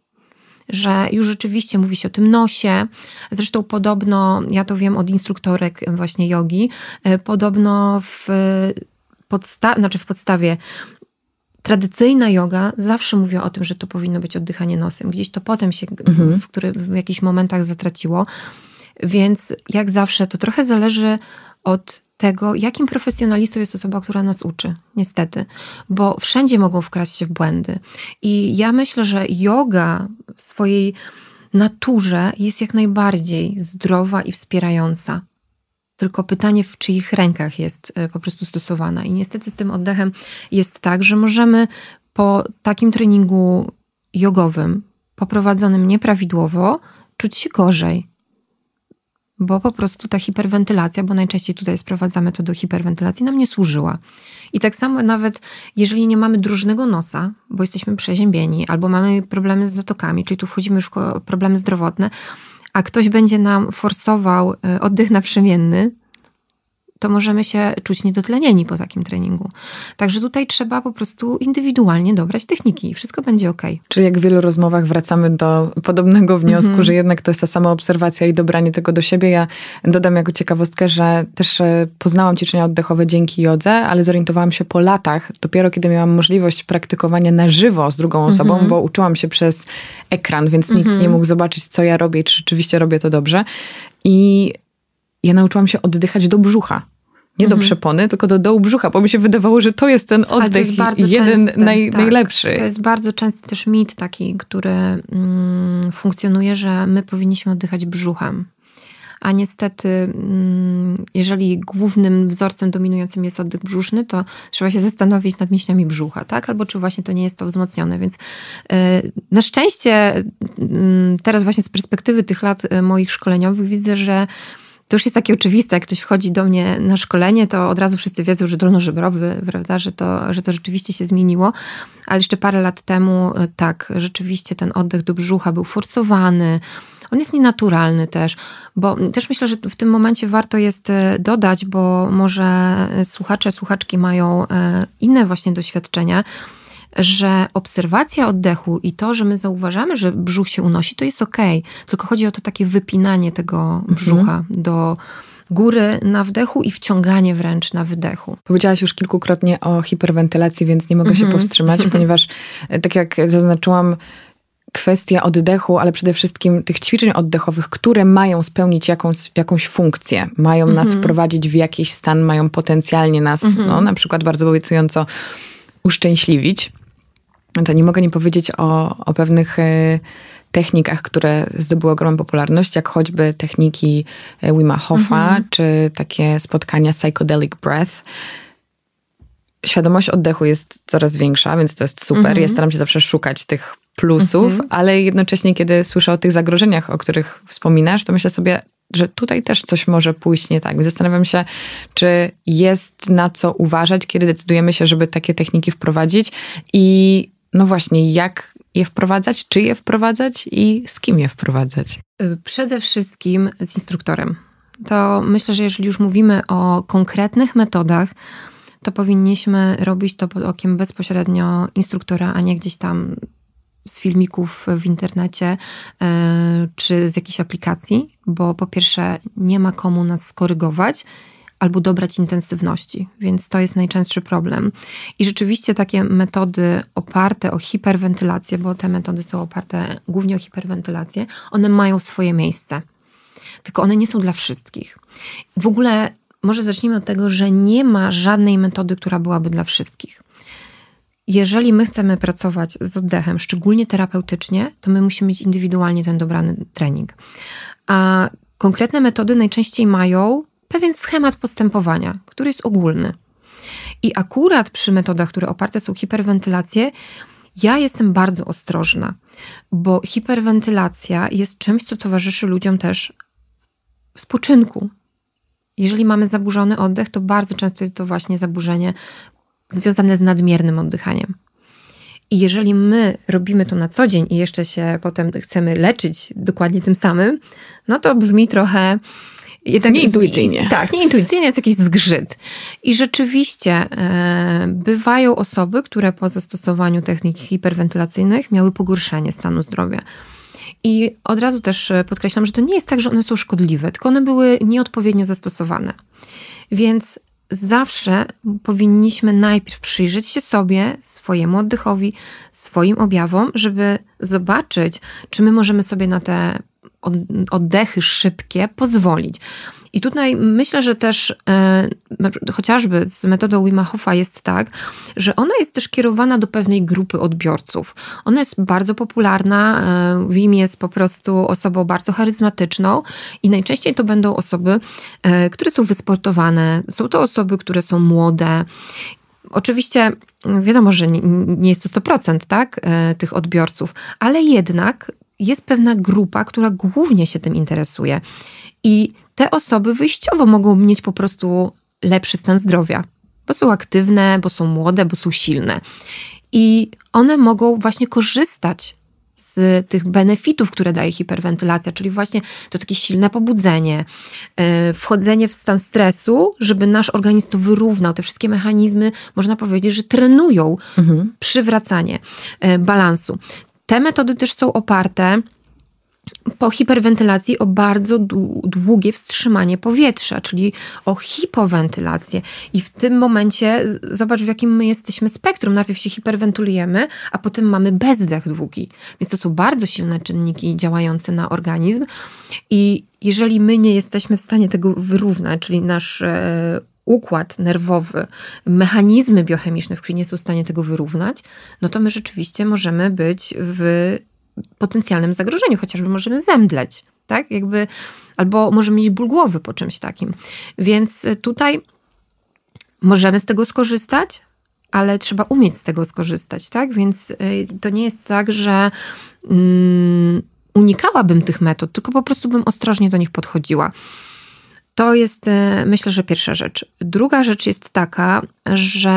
że już rzeczywiście mówi się o tym nosie. Zresztą podobno, ja to wiem od instruktorek właśnie jogi, e, podobno w, podsta- znaczy w podstawie tradycyjna yoga zawsze mówiła o tym, że to powinno być oddychanie nosem. Gdzieś to potem się mhm. w, który, w jakichś momentach zatraciło. Więc jak zawsze to trochę zależy od tego, jakim profesjonalistą jest osoba, która nas uczy, niestety, bo wszędzie mogą wkraść się w błędy. I ja myślę, że yoga w swojej naturze jest jak najbardziej zdrowa i wspierająca tylko pytanie, w czyich rękach jest e, po prostu stosowana. I niestety z tym oddechem jest tak, że możemy po takim treningu jogowym, poprowadzonym nieprawidłowo, czuć się gorzej. Bo po prostu ta hiperwentylacja, bo najczęściej tutaj sprowadzamy to do hiperwentylacji, nam nie służyła. I tak samo nawet jeżeli nie mamy drużnego nosa, bo jesteśmy przeziębieni, albo mamy problemy z zatokami, czyli tu wchodzimy już w problemy zdrowotne, a ktoś będzie nam forsował e, oddech naprzemienny, to możemy się czuć niedotlenieni po takim treningu. Także tutaj trzeba po prostu indywidualnie dobrać techniki i wszystko będzie ok. Czyli jak w wielu rozmowach wracamy do podobnego wniosku, mm -hmm. że jednak to jest ta sama obserwacja i dobranie tego do siebie. Ja dodam jako ciekawostkę, że też e, poznałam ćwiczenia oddechowe dzięki jodze, ale zorientowałam się po latach, dopiero kiedy miałam możliwość praktykowania na żywo z drugą mhm. osobą, mm -hmm. bo uczyłam się przez ekran, więc mm -hmm. nikt nie mhm. mógł zobaczyć, co ja robię i czy rzeczywiście robię to dobrze. I ja nauczyłam się oddychać do brzucha. Nie mhm. do przepony, tylko do dołu brzucha, bo mi się wydawało, że to jest ten oddech jest jeden częsty, naj, tak. najlepszy. To jest bardzo częsty też mit taki, który mm, funkcjonuje, że my powinniśmy oddychać brzuchem. A niestety, mm, jeżeli głównym wzorcem dominującym jest oddech brzuszny, to trzeba się zastanowić nad mięśniami brzucha, tak? Albo czy właśnie to nie jest to wzmocnione. Więc y, na szczęście, mm, teraz właśnie z perspektywy tych lat y, moich szkoleniowych widzę, że to już jest takie oczywiste, jak ktoś wchodzi do mnie na szkolenie, to od razu wszyscy wiedzą, że dolnożebrowy, prawda, że to, że to rzeczywiście się zmieniło, ale jeszcze parę lat temu e, tak, rzeczywiście ten oddech do brzucha był forsowany, on jest nienaturalny też, bo też myślę, że w tym momencie warto jest e, dodać, bo może e, słuchacze, słuchaczki mają inne właśnie doświadczenia, że obserwacja oddechu i to, że my zauważamy, że brzuch się unosi, to jest ok. Tylko chodzi o to takie wypinanie tego mhm. brzucha mhm. do góry na wdechu i wciąganie wręcz na wydechu. Powiedziałaś już kilkukrotnie o hiperwentylacji, więc nie mogę mhm. się powstrzymać, ponieważ e, tak jak zaznaczyłam, kwestia oddechu, ale przede wszystkim tych ćwiczeń oddechowych, które mają spełnić jakąś, jakąś funkcję, mają mhm. nas wprowadzić w jakiś stan, mają potencjalnie nas, mhm. no, na przykład bardzo obiecująco uszczęśliwić to nie mogę nie powiedzieć o, o pewnych e, technikach, które zdobyły ogromną popularność, jak choćby techniki e, Wima Hofa, mhm. czy takie spotkania psychedelic breath. Świadomość oddechu jest coraz większa, więc to jest super. Mhm. Ja staram się zawsze szukać tych plusów, mhm. ale jednocześnie, kiedy słyszę o tych zagrożeniach, o których wspominasz, to myślę sobie, że tutaj też coś może pójść nie tak. Zastanawiam się, czy jest na co uważać, kiedy decydujemy się, żeby takie techniki wprowadzić i no właśnie, jak je wprowadzać, czy je wprowadzać i z kim je wprowadzać? Y, przede wszystkim z instruktorem. To myślę, że jeżeli już mówimy o konkretnych metodach, to powinniśmy robić to pod okiem bezpośrednio instruktora, a nie gdzieś tam z filmików w internecie y, czy z jakiejś aplikacji, bo po pierwsze nie ma komu nas skorygować albo dobrać intensywności, więc to jest najczęstszy problem. I rzeczywiście takie metody oparte o hiperwentylację, bo te metody są oparte głównie o hiperwentylację, one mają swoje miejsce. Tylko one nie są dla wszystkich. W ogóle może zacznijmy od tego, że nie ma żadnej metody, która byłaby dla wszystkich. Jeżeli my chcemy pracować z oddechem, szczególnie terapeutycznie, to my musimy mieć indywidualnie ten dobrany trening. A konkretne metody najczęściej mają pewien schemat postępowania, który jest ogólny. I akurat przy metodach, które oparte są hiperwentylację, ja jestem bardzo ostrożna, bo hiperwentylacja jest czymś, co towarzyszy ludziom też w spoczynku. Jeżeli mamy zaburzony oddech, to bardzo często jest to właśnie zaburzenie związane z nadmiernym oddychaniem. I jeżeli my robimy to na co dzień i jeszcze się potem chcemy leczyć dokładnie tym samym, no to brzmi trochę jednak nieintuicyjnie. Z, tak, nieintuicyjnie tak, jest jakiś zgrzyt. I rzeczywiście e, bywają osoby, które po zastosowaniu technik hiperwentylacyjnych miały pogorszenie stanu zdrowia. I od razu też e, podkreślam, że to nie jest tak, że one są szkodliwe, tylko one były nieodpowiednio zastosowane. Więc zawsze powinniśmy najpierw przyjrzeć się sobie, swojemu oddechowi, swoim objawom, żeby zobaczyć, czy my możemy sobie na te oddechy szybkie pozwolić. I tutaj myślę, że też e, chociażby z metodą Wima Hofa jest tak, że ona jest też kierowana do pewnej grupy odbiorców. Ona jest bardzo popularna, e, Wim jest po prostu osobą bardzo charyzmatyczną i najczęściej to będą osoby, e, które są wysportowane, są to osoby, które są młode. Oczywiście wiadomo, że nie, nie jest to 100% tak, e, tych odbiorców, ale jednak jest pewna grupa, która głównie się tym interesuje. I te osoby wyjściowo mogą mieć po prostu lepszy stan zdrowia, bo są aktywne, bo są młode, bo są silne. I one mogą właśnie korzystać z tych benefitów, które daje hiperwentylacja, czyli właśnie to takie silne pobudzenie, e, wchodzenie w stan stresu, żeby nasz organizm to wyrównał. Te wszystkie mechanizmy, można powiedzieć, że trenują mhm. przywracanie e, balansu. Te metody też są oparte po hiperwentylacji o bardzo długie wstrzymanie powietrza, czyli o hipowentylację. I w tym momencie zobacz, w jakim my jesteśmy spektrum. Najpierw się hiperwentylujemy, a potem mamy bezdech długi. Więc to są bardzo silne czynniki działające na organizm. I jeżeli my nie jesteśmy w stanie tego wyrównać, czyli nasz e, układ nerwowy, mechanizmy biochemiczne w krwi nie są w stanie tego wyrównać, no to my rzeczywiście możemy być w potencjalnym zagrożeniu, chociażby możemy zemdleć, tak? Jakby, albo możemy mieć ból głowy po czymś takim. Więc e, tutaj możemy z tego skorzystać, ale trzeba umieć z tego skorzystać, tak? Więc e, to nie jest tak, że mm, unikałabym tych metod, tylko po prostu bym ostrożnie do nich podchodziła. To jest y, myślę, że pierwsza rzecz. Druga rzecz jest taka, że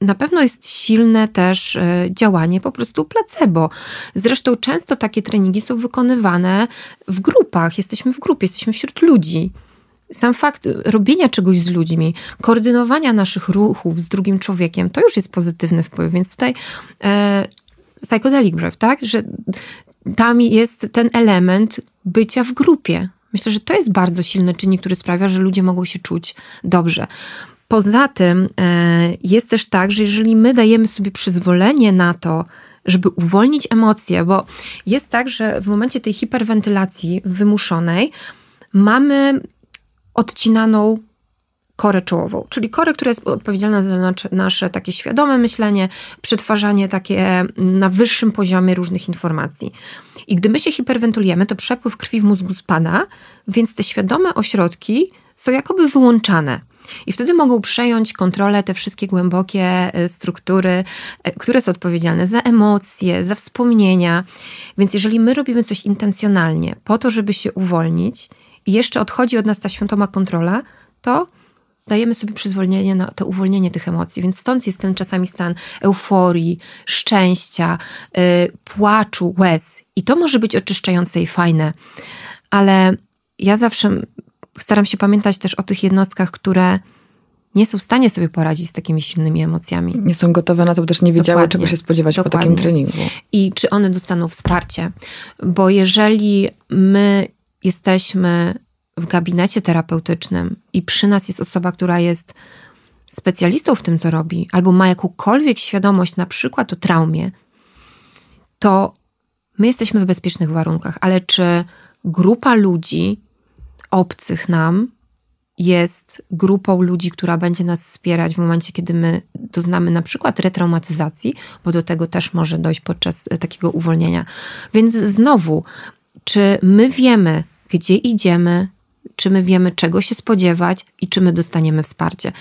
na pewno jest silne też y, działanie po prostu placebo. Zresztą często takie treningi są wykonywane w grupach. Jesteśmy w grupie, jesteśmy wśród ludzi sam fakt robienia czegoś z ludźmi, koordynowania naszych ruchów z drugim człowiekiem, to już jest pozytywny wpływ. Więc tutaj e, psychedelic breath, tak? Że tam jest ten element bycia w grupie, Myślę, że to jest bardzo silny czynnik, który sprawia, że ludzie mogą się czuć dobrze. Poza tym e, jest też tak, że jeżeli my dajemy sobie przyzwolenie na to, żeby uwolnić emocje, bo jest tak, że w momencie tej hiperwentylacji wymuszonej mamy odcinaną korę czołową, czyli korę, która jest odpowiedzialna za nasze takie świadome myślenie, przetwarzanie takie mm, na wyższym poziomie różnych informacji. I gdy my się hiperwentylujemy, to przepływ krwi w mózgu spada, więc te świadome ośrodki są jakoby wyłączane. I wtedy mogą przejąć kontrolę te wszystkie głębokie e, struktury, e, które są odpowiedzialne za emocje, za wspomnienia. Więc jeżeli my robimy coś intencjonalnie po to, żeby się uwolnić, i jeszcze odchodzi od nas ta świętoma kontrola, to dajemy sobie przyzwolenie na to uwolnienie tych emocji, więc stąd jest ten czasami stan euforii, szczęścia, yy, płaczu, łez. I to może być oczyszczające i fajne, ale ja zawsze staram się pamiętać też o tych jednostkach, które nie są w stanie sobie poradzić z takimi silnymi emocjami. Nie są gotowe na to, bo też nie wiedziały, dokładnie, czego się spodziewać dokładnie. po takim treningu. I czy one dostaną wsparcie? Bo jeżeli my jesteśmy w gabinecie terapeutycznym i przy nas jest osoba, która jest specjalistą w tym, co robi, albo ma jakąkolwiek świadomość, na przykład o traumie, to my jesteśmy w bezpiecznych warunkach, ale czy grupa ludzi obcych nam jest grupą ludzi, która będzie nas wspierać w momencie, kiedy my doznamy na przykład retraumatyzacji, bo do tego też może dojść podczas e, takiego uwolnienia. Więc znowu, czy my wiemy, gdzie idziemy, czy my wiemy, czego się spodziewać i czy my dostaniemy wsparcie.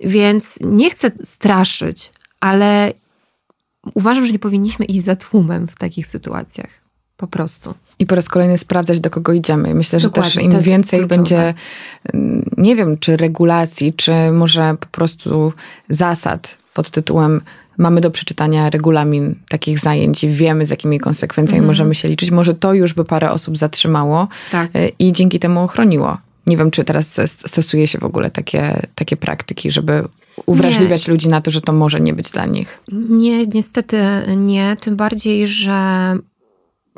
Więc nie chcę straszyć, ale uważam, że nie powinniśmy iść za tłumem w takich sytuacjach. Po prostu. I po raz kolejny sprawdzać, do kogo idziemy. Myślę, Dokładnie, że też im więcej kluczowe. będzie, mm, nie wiem, czy regulacji, czy może po prostu zasad pod tytułem mamy do przeczytania regulamin takich zajęć wiemy, z jakimi konsekwencjami mm. możemy się liczyć. Może to już by parę osób zatrzymało tak. E, i dzięki temu ochroniło. Nie wiem, czy teraz stosuje się w ogóle takie, takie praktyki, żeby uwrażliwiać nie. ludzi na to, że to może nie być dla nich. Nie, niestety nie. Tym bardziej, że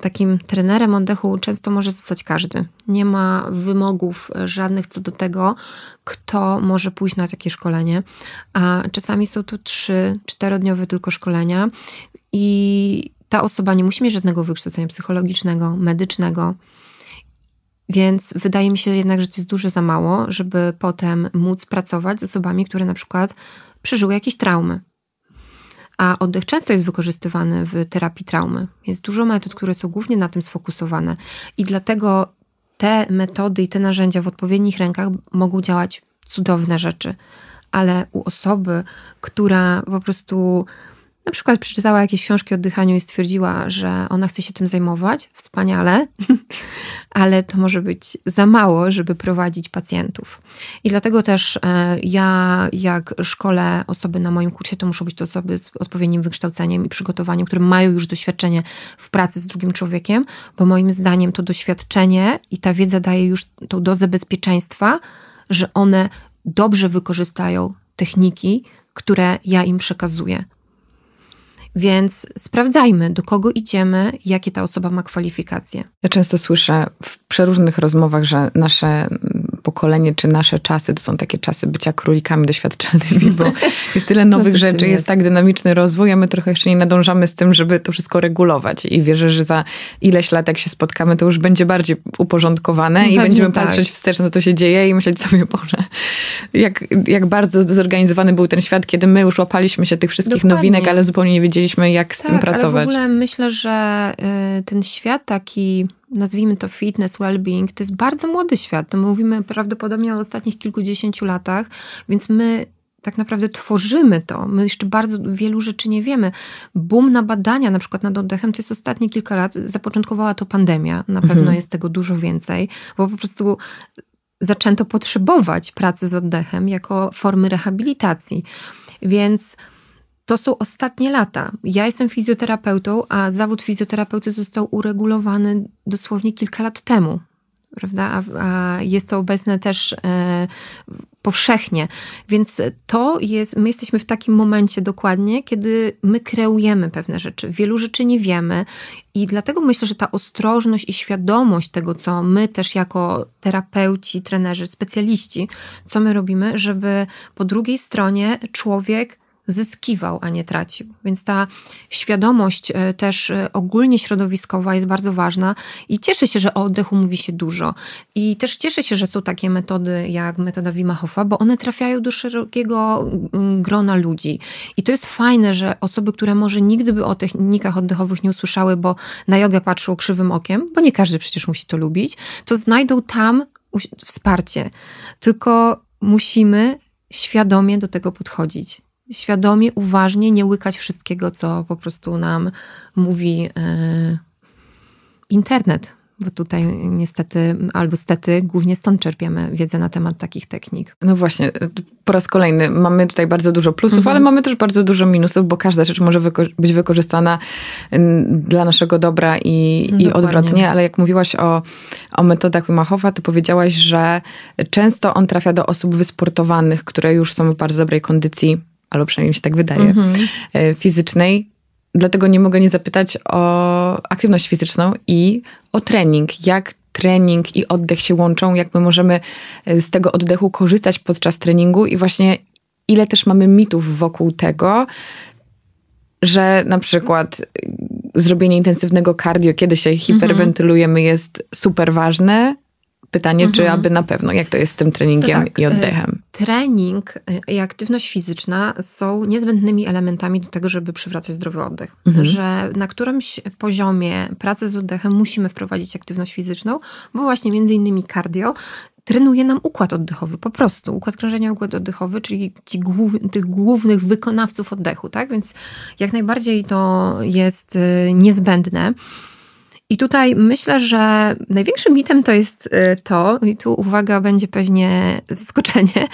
takim trenerem oddechu często może zostać każdy. Nie ma wymogów e, żadnych co do tego, kto może pójść na takie szkolenie. A czasami są to trzy, czterodniowe tylko szkolenia i ta osoba nie musi mieć żadnego wykształcenia psychologicznego, medycznego. Więc wydaje mi się jednak, że to jest dużo za mało, żeby potem móc pracować z osobami, które na przykład przeżyły jakieś traumy. A oddech często jest wykorzystywany w terapii traumy. Jest dużo metod, które są głównie na tym sfokusowane i dlatego te metody i te narzędzia w odpowiednich rękach mogą działać cudowne rzeczy. Ale u osoby, która po prostu na przykład przeczytała jakieś książki o dychaniu i stwierdziła, że ona chce się tym zajmować, wspaniale, ale to może być za mało, żeby prowadzić pacjentów. I dlatego też e, ja, jak szkole osoby na moim kursie, to muszą być to osoby z odpowiednim wykształceniem i przygotowaniem, które mają już doświadczenie w pracy z drugim człowiekiem, bo moim zdaniem to doświadczenie i ta wiedza daje już tą dozę bezpieczeństwa, że one dobrze wykorzystają techniki, które ja im przekazuję. Więc sprawdzajmy, do kogo idziemy, jakie ta osoba ma kwalifikacje. Ja często słyszę w przeróżnych rozmowach, że nasze pokolenie czy nasze czasy to są takie czasy bycia królikami doświadczalnymi, bo jest tyle no nowych no rzeczy, jest. jest tak dynamiczny rozwój, a my trochę jeszcze nie nadążamy z tym, żeby to wszystko regulować. I wierzę, że za ileś lat, jak się spotkamy, to już będzie bardziej uporządkowane no i będziemy tak. patrzeć wstecz na to, co się dzieje i myśleć sobie, Boże, jak, jak bardzo zorganizowany był ten świat, kiedy my już łapaliśmy się tych wszystkich Dokładnie. nowinek, ale zupełnie nie wiedzieliśmy, jak z tak, tym pracować. Ale w ogóle myślę, że y, ten świat taki nazwijmy to fitness, well-being, to jest bardzo młody świat. To mówimy prawdopodobnie o ostatnich kilkudziesięciu latach, więc my tak naprawdę tworzymy to. My jeszcze bardzo wielu rzeczy nie wiemy. Boom na badania, na przykład nad oddechem, to jest ostatnie kilka lat. Zapoczątkowała to pandemia. Na pewno mhm. jest tego dużo więcej, bo po prostu zaczęto potrzebować pracy z oddechem jako formy rehabilitacji. Więc to są ostatnie lata. Ja jestem fizjoterapeutą, a zawód fizjoterapeuty został uregulowany dosłownie kilka lat temu. Prawda? A, a jest to obecne też e, powszechnie. Więc to jest, my jesteśmy w takim momencie dokładnie, kiedy my kreujemy pewne rzeczy. Wielu rzeczy nie wiemy i dlatego myślę, że ta ostrożność i świadomość tego, co my też jako terapeuci, trenerzy, specjaliści, co my robimy, żeby po drugiej stronie człowiek zyskiwał, a nie tracił. Więc ta świadomość e, też e, ogólnie środowiskowa jest bardzo ważna i cieszę się, że o oddechu mówi się dużo. I też cieszę się, że są takie metody jak metoda Wimachowa, bo one trafiają do szerokiego mm, grona ludzi. I to jest fajne, że osoby, które może nigdy by o technikach oddechowych nie usłyszały, bo na jogę patrzył krzywym okiem, bo nie każdy przecież musi to lubić, to znajdą tam wsparcie. Tylko musimy świadomie do tego podchodzić świadomie, uważnie, nie łykać wszystkiego, co po prostu nam mówi yy, internet. Bo tutaj niestety, albo stety, głównie stąd czerpiemy wiedzę na temat takich technik. No właśnie, e, po raz kolejny mamy tutaj bardzo dużo plusów, mhm. ale mamy też bardzo dużo minusów, bo każda rzecz może wyko być wykorzystana dla naszego dobra i, i odwrotnie. Ale jak mówiłaś o, o metodach Wimachowa, to powiedziałaś, że często on trafia do osób wysportowanych, które już są w bardzo dobrej kondycji albo przynajmniej mi się tak wydaje, mhm. e, fizycznej. Dlatego nie mogę nie zapytać o aktywność fizyczną i o trening. Jak trening i oddech się łączą, jak my możemy e, z tego oddechu korzystać podczas treningu i właśnie ile też mamy mitów wokół tego, że na przykład e, zrobienie intensywnego cardio, kiedy się mhm. hiperwentylujemy, jest super ważne, Pytanie, mhm. czy aby na pewno, jak to jest z tym treningiem tak, i y, oddechem? Trening i aktywność fizyczna są niezbędnymi elementami do tego, żeby przywracać zdrowy oddech. Mhm. Że na którymś poziomie pracy z oddechem musimy wprowadzić aktywność fizyczną, bo właśnie między innymi cardio trenuje nam układ oddechowy, po prostu. Układ krążenia, układ oddechowy, czyli głów, tych głównych wykonawców oddechu, tak? Więc jak najbardziej to jest y, niezbędne. I tutaj myślę, że największym mitem to jest y, to, i tu uwaga będzie pewnie zaskoczenie,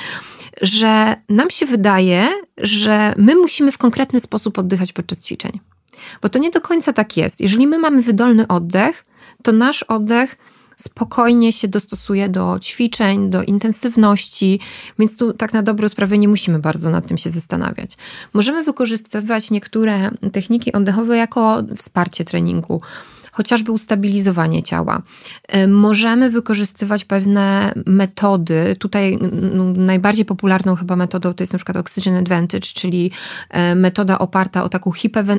że nam się wydaje, że my musimy w konkretny sposób oddychać podczas ćwiczeń. Bo to nie do końca tak jest. Jeżeli my mamy wydolny oddech, to nasz oddech spokojnie się dostosuje do ćwiczeń, do intensywności, więc tu tak na dobrą sprawę nie musimy bardzo nad tym się zastanawiać. Możemy wykorzystywać niektóre techniki oddechowe jako wsparcie treningu chociażby ustabilizowanie ciała. Y, możemy wykorzystywać pewne metody. Tutaj najbardziej popularną chyba metodą to jest na przykład Oxygen Advantage, czyli y, metoda oparta o taką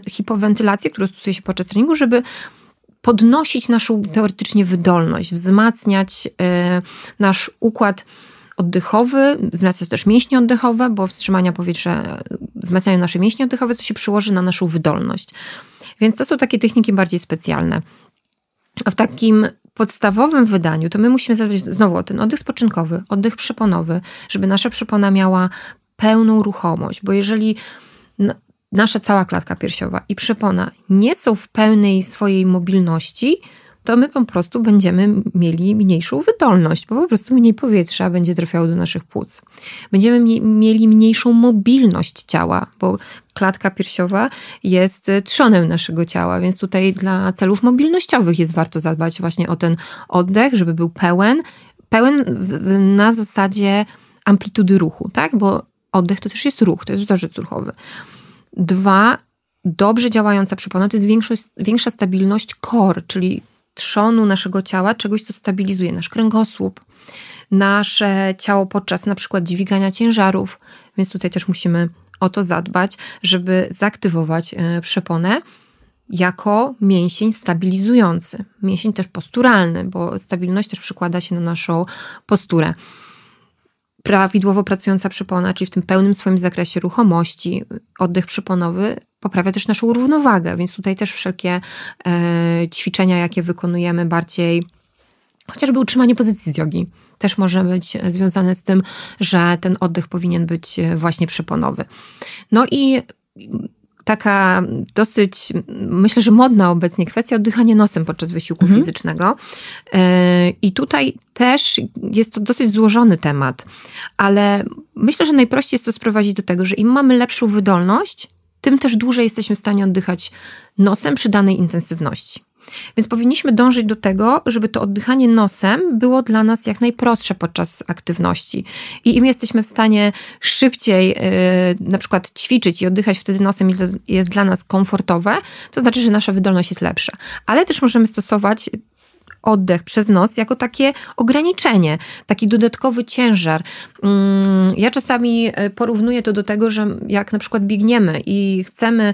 hipowentylację, którą stosuje się podczas treningu, żeby podnosić naszą teoretycznie wydolność, wzmacniać y, nasz układ oddechowy, wzmacnia też mięśnie oddechowe, bo wstrzymania powietrza wzmacniają nasze mięśnie oddechowe, co się przyłoży na naszą wydolność. Więc to są takie techniki bardziej specjalne. A w takim podstawowym wydaniu to my musimy zadbać znowu o ten oddech spoczynkowy, oddech przeponowy, żeby nasza przepona miała pełną ruchomość, bo jeżeli nasza cała klatka piersiowa i przepona nie są w pełnej swojej mobilności, to my po prostu będziemy mieli mniejszą wydolność, bo po prostu mniej powietrza będzie trafiało do naszych płuc. Będziemy mieli mniejszą mobilność ciała, bo klatka piersiowa jest trzonem naszego ciała, więc tutaj dla celów mobilnościowych jest warto zadbać właśnie o ten oddech, żeby był pełen, pełen na zasadzie amplitudy ruchu, tak? Bo oddech to też jest ruch, to jest wzorzec ruchowy. Dwa, dobrze działająca przypona to jest większość, większa stabilność core, czyli trzonu naszego ciała, czegoś, co stabilizuje nasz kręgosłup, nasze ciało podczas na przykład dźwigania ciężarów, więc tutaj też musimy o to zadbać, żeby zaktywować e, przeponę jako mięsień stabilizujący, mięsień też posturalny, bo stabilność też przykłada się na naszą posturę prawidłowo pracująca przypona, czyli w tym pełnym swoim zakresie ruchomości, oddech przyponowy, poprawia też naszą równowagę, więc tutaj też wszelkie e, ćwiczenia, jakie wykonujemy bardziej, chociażby utrzymanie pozycji z jogi, też może być związane z tym, że ten oddech powinien być właśnie przyponowy. No i taka dosyć, myślę, że modna obecnie kwestia oddychanie nosem podczas wysiłku mhm. fizycznego. E, I tutaj też jest to dosyć złożony temat, ale myślę, że najprościej jest to sprowadzić do tego, że im mamy lepszą wydolność, tym też dłużej jesteśmy w stanie oddychać nosem przy danej intensywności. Więc powinniśmy dążyć do tego, żeby to oddychanie nosem było dla nas jak najprostsze podczas aktywności. I im jesteśmy w stanie szybciej yy, na przykład ćwiczyć i oddychać wtedy nosem, i jest dla nas komfortowe, to znaczy, że nasza wydolność jest lepsza. Ale też możemy stosować oddech przez nos jako takie ograniczenie, taki dodatkowy ciężar. Mm, ja czasami y, porównuję to do tego, że jak na przykład biegniemy i chcemy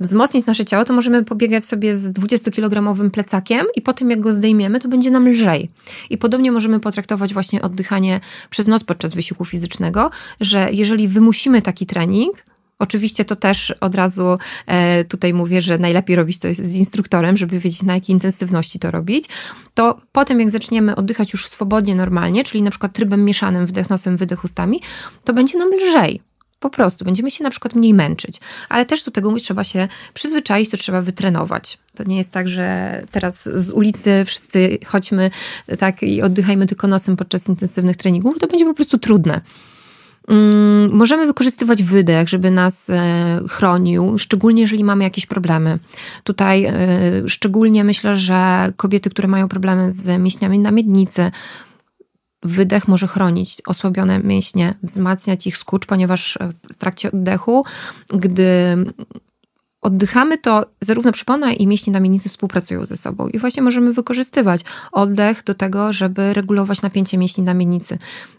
wzmocnić nasze ciało, to możemy pobiegać sobie z 20-kilogramowym plecakiem i po tym, jak go zdejmiemy, to będzie nam lżej. I podobnie możemy potraktować właśnie oddychanie przez nos podczas wysiłku fizycznego, że jeżeli wymusimy taki trening, Oczywiście to też od razu e, tutaj mówię, że najlepiej robić to z instruktorem, żeby wiedzieć na jakiej intensywności to robić. To potem jak zaczniemy oddychać już swobodnie, normalnie, czyli na przykład trybem mieszanym, wdech nosem, wydech ustami, to będzie nam lżej. Po prostu będziemy się na przykład mniej męczyć, ale też do tego trzeba się przyzwyczaić, to trzeba wytrenować. To nie jest tak, że teraz z ulicy wszyscy chodźmy e, tak i oddychajmy tylko nosem podczas intensywnych treningów, to będzie po prostu trudne. Mm, możemy wykorzystywać wydech, żeby nas e, chronił, szczególnie jeżeli mamy jakieś problemy. Tutaj e, szczególnie myślę, że kobiety, które mają problemy z mięśniami na miednicy, Wydech może chronić osłabione mięśnie, wzmacniać ich skurcz, ponieważ e, w trakcie oddechu, gdy oddychamy, to zarówno przypona i mięśnie na współpracują ze sobą. I właśnie możemy wykorzystywać oddech do tego, żeby regulować napięcie mięśni na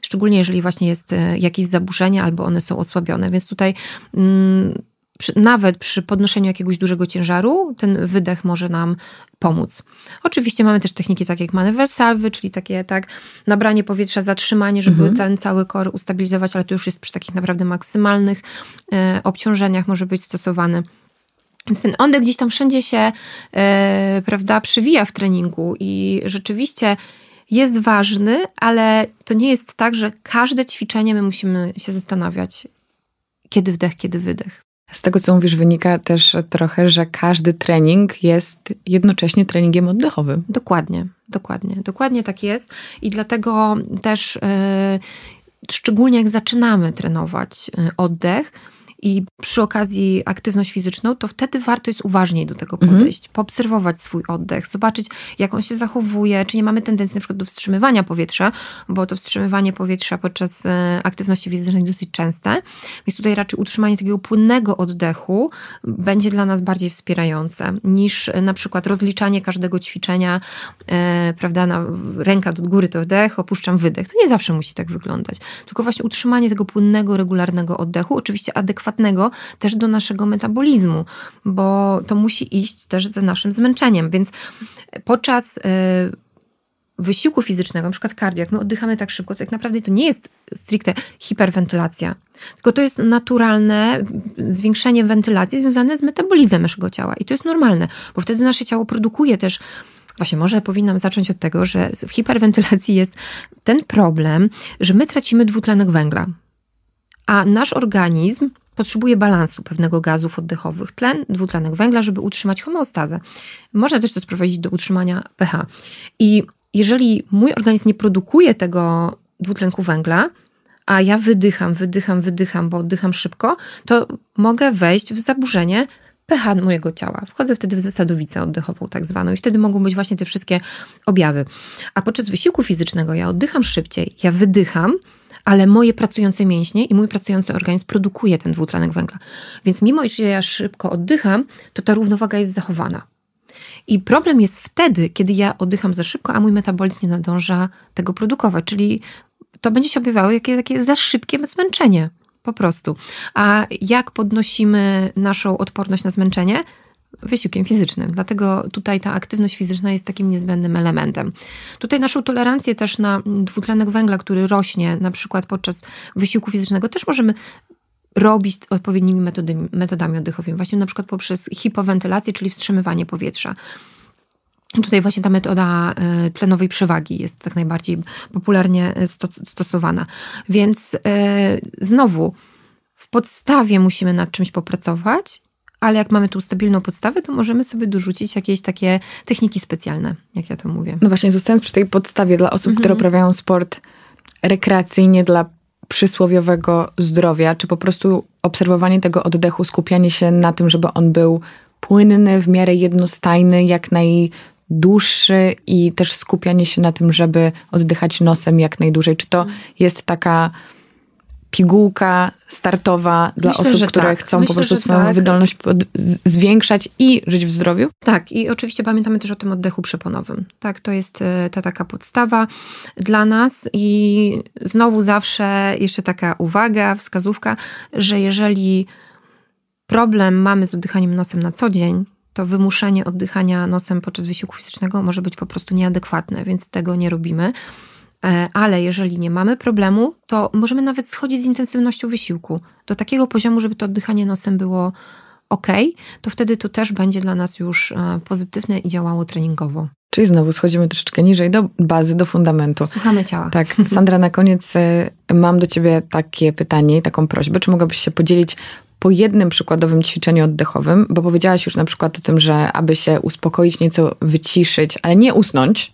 Szczególnie jeżeli właśnie jest e, jakieś zaburzenie albo one są osłabione. Więc tutaj... Mm, przy, nawet przy podnoszeniu jakiegoś dużego ciężaru, ten wydech może nam pomóc. Oczywiście mamy też techniki takie jak manewr salwy, czyli takie tak nabranie powietrza, zatrzymanie, żeby mhm. ten cały kor ustabilizować, ale to już jest przy takich naprawdę maksymalnych e, obciążeniach może być stosowany. Więc ten oddech gdzieś tam wszędzie się, e, prawda, przywija w treningu i rzeczywiście jest ważny, ale to nie jest tak, że każde ćwiczenie my musimy się zastanawiać, kiedy wdech, kiedy wydech. Z tego, co mówisz, wynika też trochę, że każdy trening jest jednocześnie treningiem oddechowym. Dokładnie, dokładnie. Dokładnie tak jest. I dlatego też. Yy, szczególnie jak zaczynamy trenować y, oddech, i przy okazji aktywność fizyczną, to wtedy warto jest uważniej do tego mhm. podejść, mhm. poobserwować swój oddech, zobaczyć jak on się zachowuje, czy nie mamy tendencji na przykład do wstrzymywania powietrza, bo to wstrzymywanie powietrza podczas e, aktywności fizycznej jest dosyć częste, więc tutaj raczej utrzymanie takiego płynnego oddechu będzie dla nas bardziej wspierające niż e, na przykład rozliczanie każdego ćwiczenia, e, prawda, na, ręka do góry to wdech, opuszczam wydech. To nie zawsze musi tak wyglądać, tylko właśnie utrzymanie tego płynnego, regularnego oddechu, oczywiście adekwatnego adekwatnego też do naszego metabolizmu, bo to musi iść też ze naszym zmęczeniem. Więc e, podczas e, wysiłku fizycznego, na przykład cardio, jak my oddychamy tak szybko, to tak naprawdę to nie jest stricte hiperwentylacja, tylko to jest naturalne zwiększenie wentylacji związane z metabolizmem naszego ciała i to jest normalne, bo wtedy nasze ciało produkuje też Właśnie, może powinnam zacząć od tego, że w hiperwentylacji jest ten problem, że my tracimy dwutlenek węgla, a nasz organizm potrzebuje balansu pewnego gazów oddechowych, tlen, dwutlenek węgla, żeby utrzymać homeostazę. Można też to sprowadzić do utrzymania pH. I jeżeli mój organizm nie produkuje tego dwutlenku węgla, a ja wydycham, wydycham, wydycham, bo oddycham szybko, to mogę wejść w zaburzenie pH mojego ciała. Wchodzę wtedy w zasadowicę oddechową, tak zwaną, i wtedy mogą być właśnie te wszystkie objawy. A podczas wysiłku fizycznego ja oddycham szybciej, ja wydycham, ale moje pracujące mięśnie i mój pracujący organizm produkuje ten dwutlenek węgla. Więc mimo, że ja szybko oddycham, to ta równowaga jest zachowana. I problem jest wtedy, kiedy ja oddycham za szybko, a mój metabolizm nie nadąża tego produkować, czyli to będzie się objawiało jakieś takie za szybkie zmęczenie po prostu. A jak podnosimy naszą odporność na zmęczenie? wysiłkiem fizycznym. Dlatego tutaj ta aktywność fizyczna jest takim niezbędnym elementem. Tutaj naszą tolerancję też na dwutlenek węgla, który rośnie na przykład podczas wysiłku fizycznego, też możemy robić odpowiednimi metodami, metodami oddechowymi, właśnie na przykład poprzez hipowentylację, czyli wstrzymywanie powietrza. Tutaj właśnie ta metoda y, tlenowej przewagi jest tak najbardziej popularnie y, stosowana. Więc y, znowu w podstawie musimy nad czymś popracować ale jak mamy tu stabilną podstawę, to możemy sobie dorzucić jakieś takie techniki specjalne, jak ja to mówię. No właśnie, zostając przy tej podstawie dla osób, mhm. które uprawiają sport rekreacyjnie dla przysłowiowego zdrowia, czy po prostu obserwowanie tego oddechu, skupianie się na tym, żeby on był płynny, w miarę jednostajny, jak najdłuższy i też skupianie się na tym, żeby oddychać nosem jak najdłużej. Czy to mhm. jest taka pigułka startowa dla Myślę, osób, które tak. chcą Myślę, po prostu swoją tak. wydolność zwiększać i żyć w zdrowiu? Tak, i oczywiście pamiętamy też o tym oddechu przeponowym. Tak, to jest e, ta taka podstawa dla nas i znowu zawsze jeszcze taka uwaga, wskazówka, że jeżeli problem mamy z oddychaniem nosem na co dzień, to wymuszenie oddychania nosem podczas wysiłku fizycznego może być po prostu nieadekwatne, więc tego nie robimy. E, ale jeżeli nie mamy problemu, to możemy nawet schodzić z intensywnością wysiłku do takiego poziomu, żeby to oddychanie nosem było ok, to wtedy to też będzie dla nas już e, pozytywne i działało treningowo. Czyli znowu schodzimy troszeczkę niżej do bazy, do fundamentu. Słuchamy ciała. Tak. Sandra, na koniec e, mam do Ciebie takie pytanie i taką prośbę. Czy mogłabyś się podzielić po jednym przykładowym ćwiczeniu oddechowym, bo powiedziałaś już na przykład o tym, że aby się uspokoić, nieco wyciszyć, ale nie usnąć,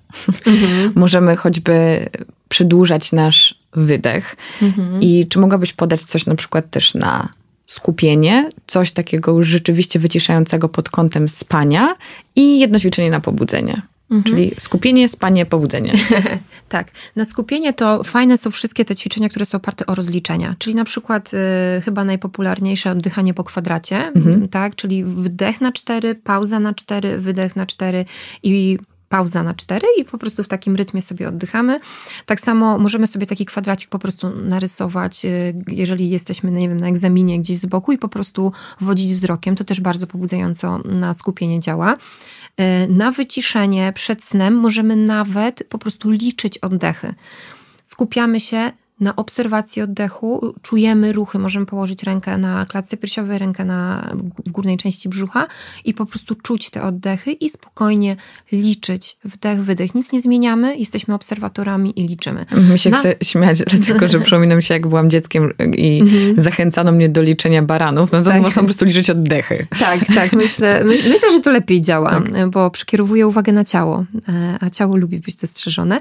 mhm. możemy choćby przedłużać nasz wydech. Mhm. I czy mogłabyś podać coś na przykład też na skupienie, coś takiego rzeczywiście wyciszającego pod kątem spania i jedno ćwiczenie na pobudzenie? Mhm. Czyli skupienie, spanie, pobudzenie. tak. Na skupienie to fajne są wszystkie te ćwiczenia, które są oparte o rozliczenia. Czyli na przykład y, chyba najpopularniejsze oddychanie po kwadracie, mhm. tak? Czyli wdech na cztery, pauza na cztery, wydech na cztery i pauza na cztery i po prostu w takim rytmie sobie oddychamy. Tak samo możemy sobie taki kwadracik po prostu narysować, y, jeżeli jesteśmy, no nie wiem, na egzaminie gdzieś z boku i po prostu wodzić wzrokiem. To też bardzo pobudzająco na skupienie działa. Y, na wyciszenie przed snem możemy nawet po prostu liczyć oddechy. Skupiamy się na obserwacji oddechu czujemy ruchy. Możemy położyć rękę na klatce piersiowej, rękę na górnej części brzucha i po prostu czuć te oddechy i spokojnie liczyć wdech, wydech. Nic nie zmieniamy, jesteśmy obserwatorami i liczymy. Mhm, mi się na... chce śmiać, dlatego że przypominam się, jak byłam dzieckiem i mhm. zachęcano mnie do liczenia baranów, no to tak. można po prostu liczyć oddechy. Tak, tak. Myślę, my, myślę że to lepiej działa, tak. bo przekierowuje uwagę na ciało, e, a ciało lubi być dostrzeżone.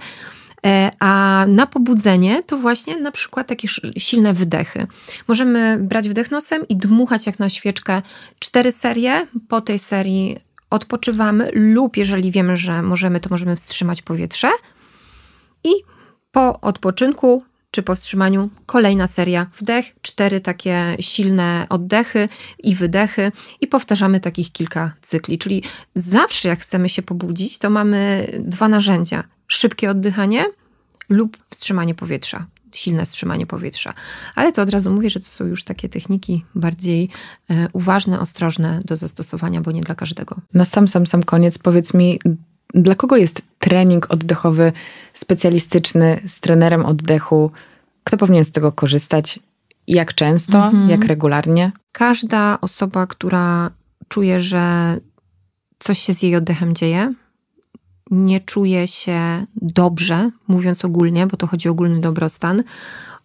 E, a na pobudzenie to właśnie na przykład takie silne wydechy. Możemy brać wdech nosem i dmuchać jak na świeczkę cztery serie. Po tej serii odpoczywamy lub jeżeli wiemy, że możemy, to możemy wstrzymać powietrze. I po odpoczynku czy po wstrzymaniu kolejna seria wdech, cztery takie silne oddechy i wydechy i powtarzamy takich kilka cykli. Czyli zawsze jak chcemy się pobudzić, to mamy dwa narzędzia szybkie oddychanie lub wstrzymanie powietrza, silne wstrzymanie powietrza. Ale to od razu mówię, że to są już takie techniki bardziej e, uważne, ostrożne do zastosowania, bo nie dla każdego. Na sam, sam, sam koniec powiedz mi, dla kogo jest trening oddechowy specjalistyczny z trenerem oddechu? Kto powinien z tego korzystać? Jak często? Mhm. Jak regularnie? Każda osoba, która czuje, że coś się z jej oddechem dzieje, nie czuje się dobrze, mówiąc ogólnie, bo to chodzi o ogólny dobrostan,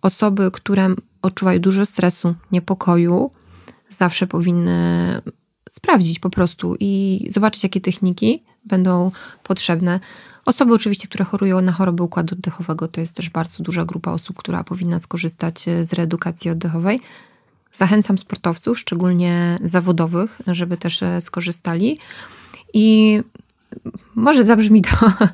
osoby, które odczuwają dużo stresu, niepokoju, zawsze powinny sprawdzić po prostu i zobaczyć, jakie techniki będą potrzebne. Osoby oczywiście, które chorują na choroby układu oddechowego, to jest też bardzo duża grupa osób, która powinna skorzystać e, z reedukacji oddechowej. Zachęcam sportowców, szczególnie zawodowych, żeby też e, skorzystali. I może zabrzmi to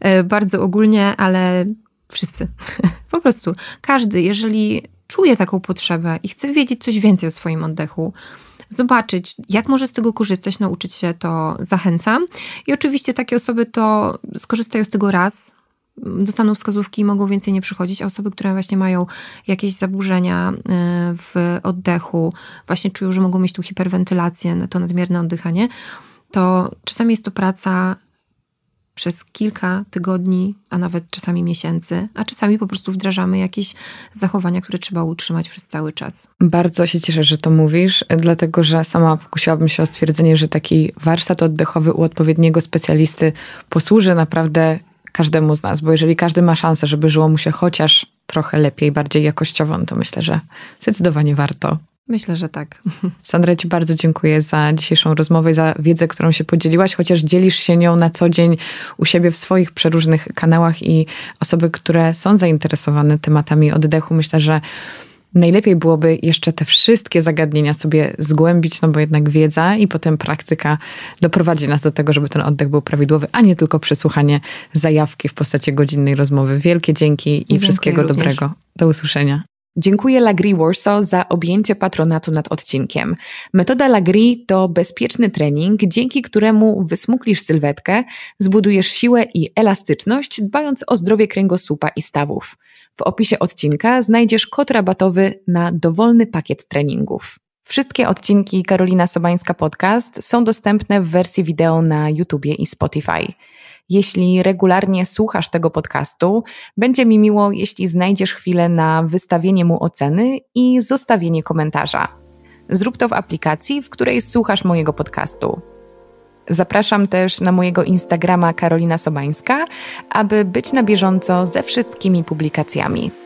e, bardzo ogólnie, ale wszyscy. Po prostu każdy, jeżeli czuje taką potrzebę i chce wiedzieć coś więcej o swoim oddechu, zobaczyć, jak może z tego korzystać, nauczyć się, to zachęcam. I oczywiście takie osoby to skorzystają z tego raz, dostaną wskazówki i mogą więcej nie przychodzić, a osoby, które właśnie mają jakieś zaburzenia e, w oddechu, właśnie czują, że mogą mieć tu hiperwentylację, to nadmierne oddychanie, to czasami jest to praca przez kilka tygodni, a nawet czasami miesięcy, a czasami po prostu wdrażamy jakieś zachowania, które trzeba utrzymać przez cały czas. Bardzo się cieszę, że to mówisz, dlatego że sama pokusiłabym się o stwierdzenie, że taki warsztat oddechowy u odpowiedniego specjalisty posłuży naprawdę każdemu z nas, bo jeżeli każdy ma szansę, żeby żyło mu się chociaż trochę lepiej, bardziej jakościowo, no to myślę, że zdecydowanie warto. Myślę, że tak. Sandra, Ci bardzo dziękuję za dzisiejszą rozmowę i za wiedzę, którą się podzieliłaś, chociaż dzielisz się nią na co dzień u siebie w swoich przeróżnych kanałach i osoby, które są zainteresowane tematami oddechu, myślę, że najlepiej byłoby jeszcze te wszystkie zagadnienia sobie zgłębić, no bo jednak wiedza i potem praktyka doprowadzi nas do tego, żeby ten oddech był prawidłowy, a nie tylko przesłuchanie zajawki w postaci godzinnej rozmowy. Wielkie dzięki i dziękuję wszystkiego również. dobrego. Do usłyszenia. Dziękuję Lagri Warsaw za objęcie patronatu nad odcinkiem. Metoda Lagri to bezpieczny trening, dzięki któremu wysmuklisz sylwetkę, zbudujesz siłę i elastyczność, dbając o zdrowie kręgosłupa i stawów. W opisie odcinka znajdziesz kod rabatowy na dowolny pakiet treningów. Wszystkie odcinki Karolina Sobańska Podcast są dostępne w wersji wideo na YouTube i Spotify. Jeśli regularnie słuchasz tego podcastu, będzie mi miło, jeśli znajdziesz chwilę na wystawienie mu oceny i zostawienie komentarza. Zrób to w aplikacji, w której słuchasz mojego podcastu. Zapraszam też na mojego Instagrama Karolina Sobańska, aby być na bieżąco ze wszystkimi publikacjami.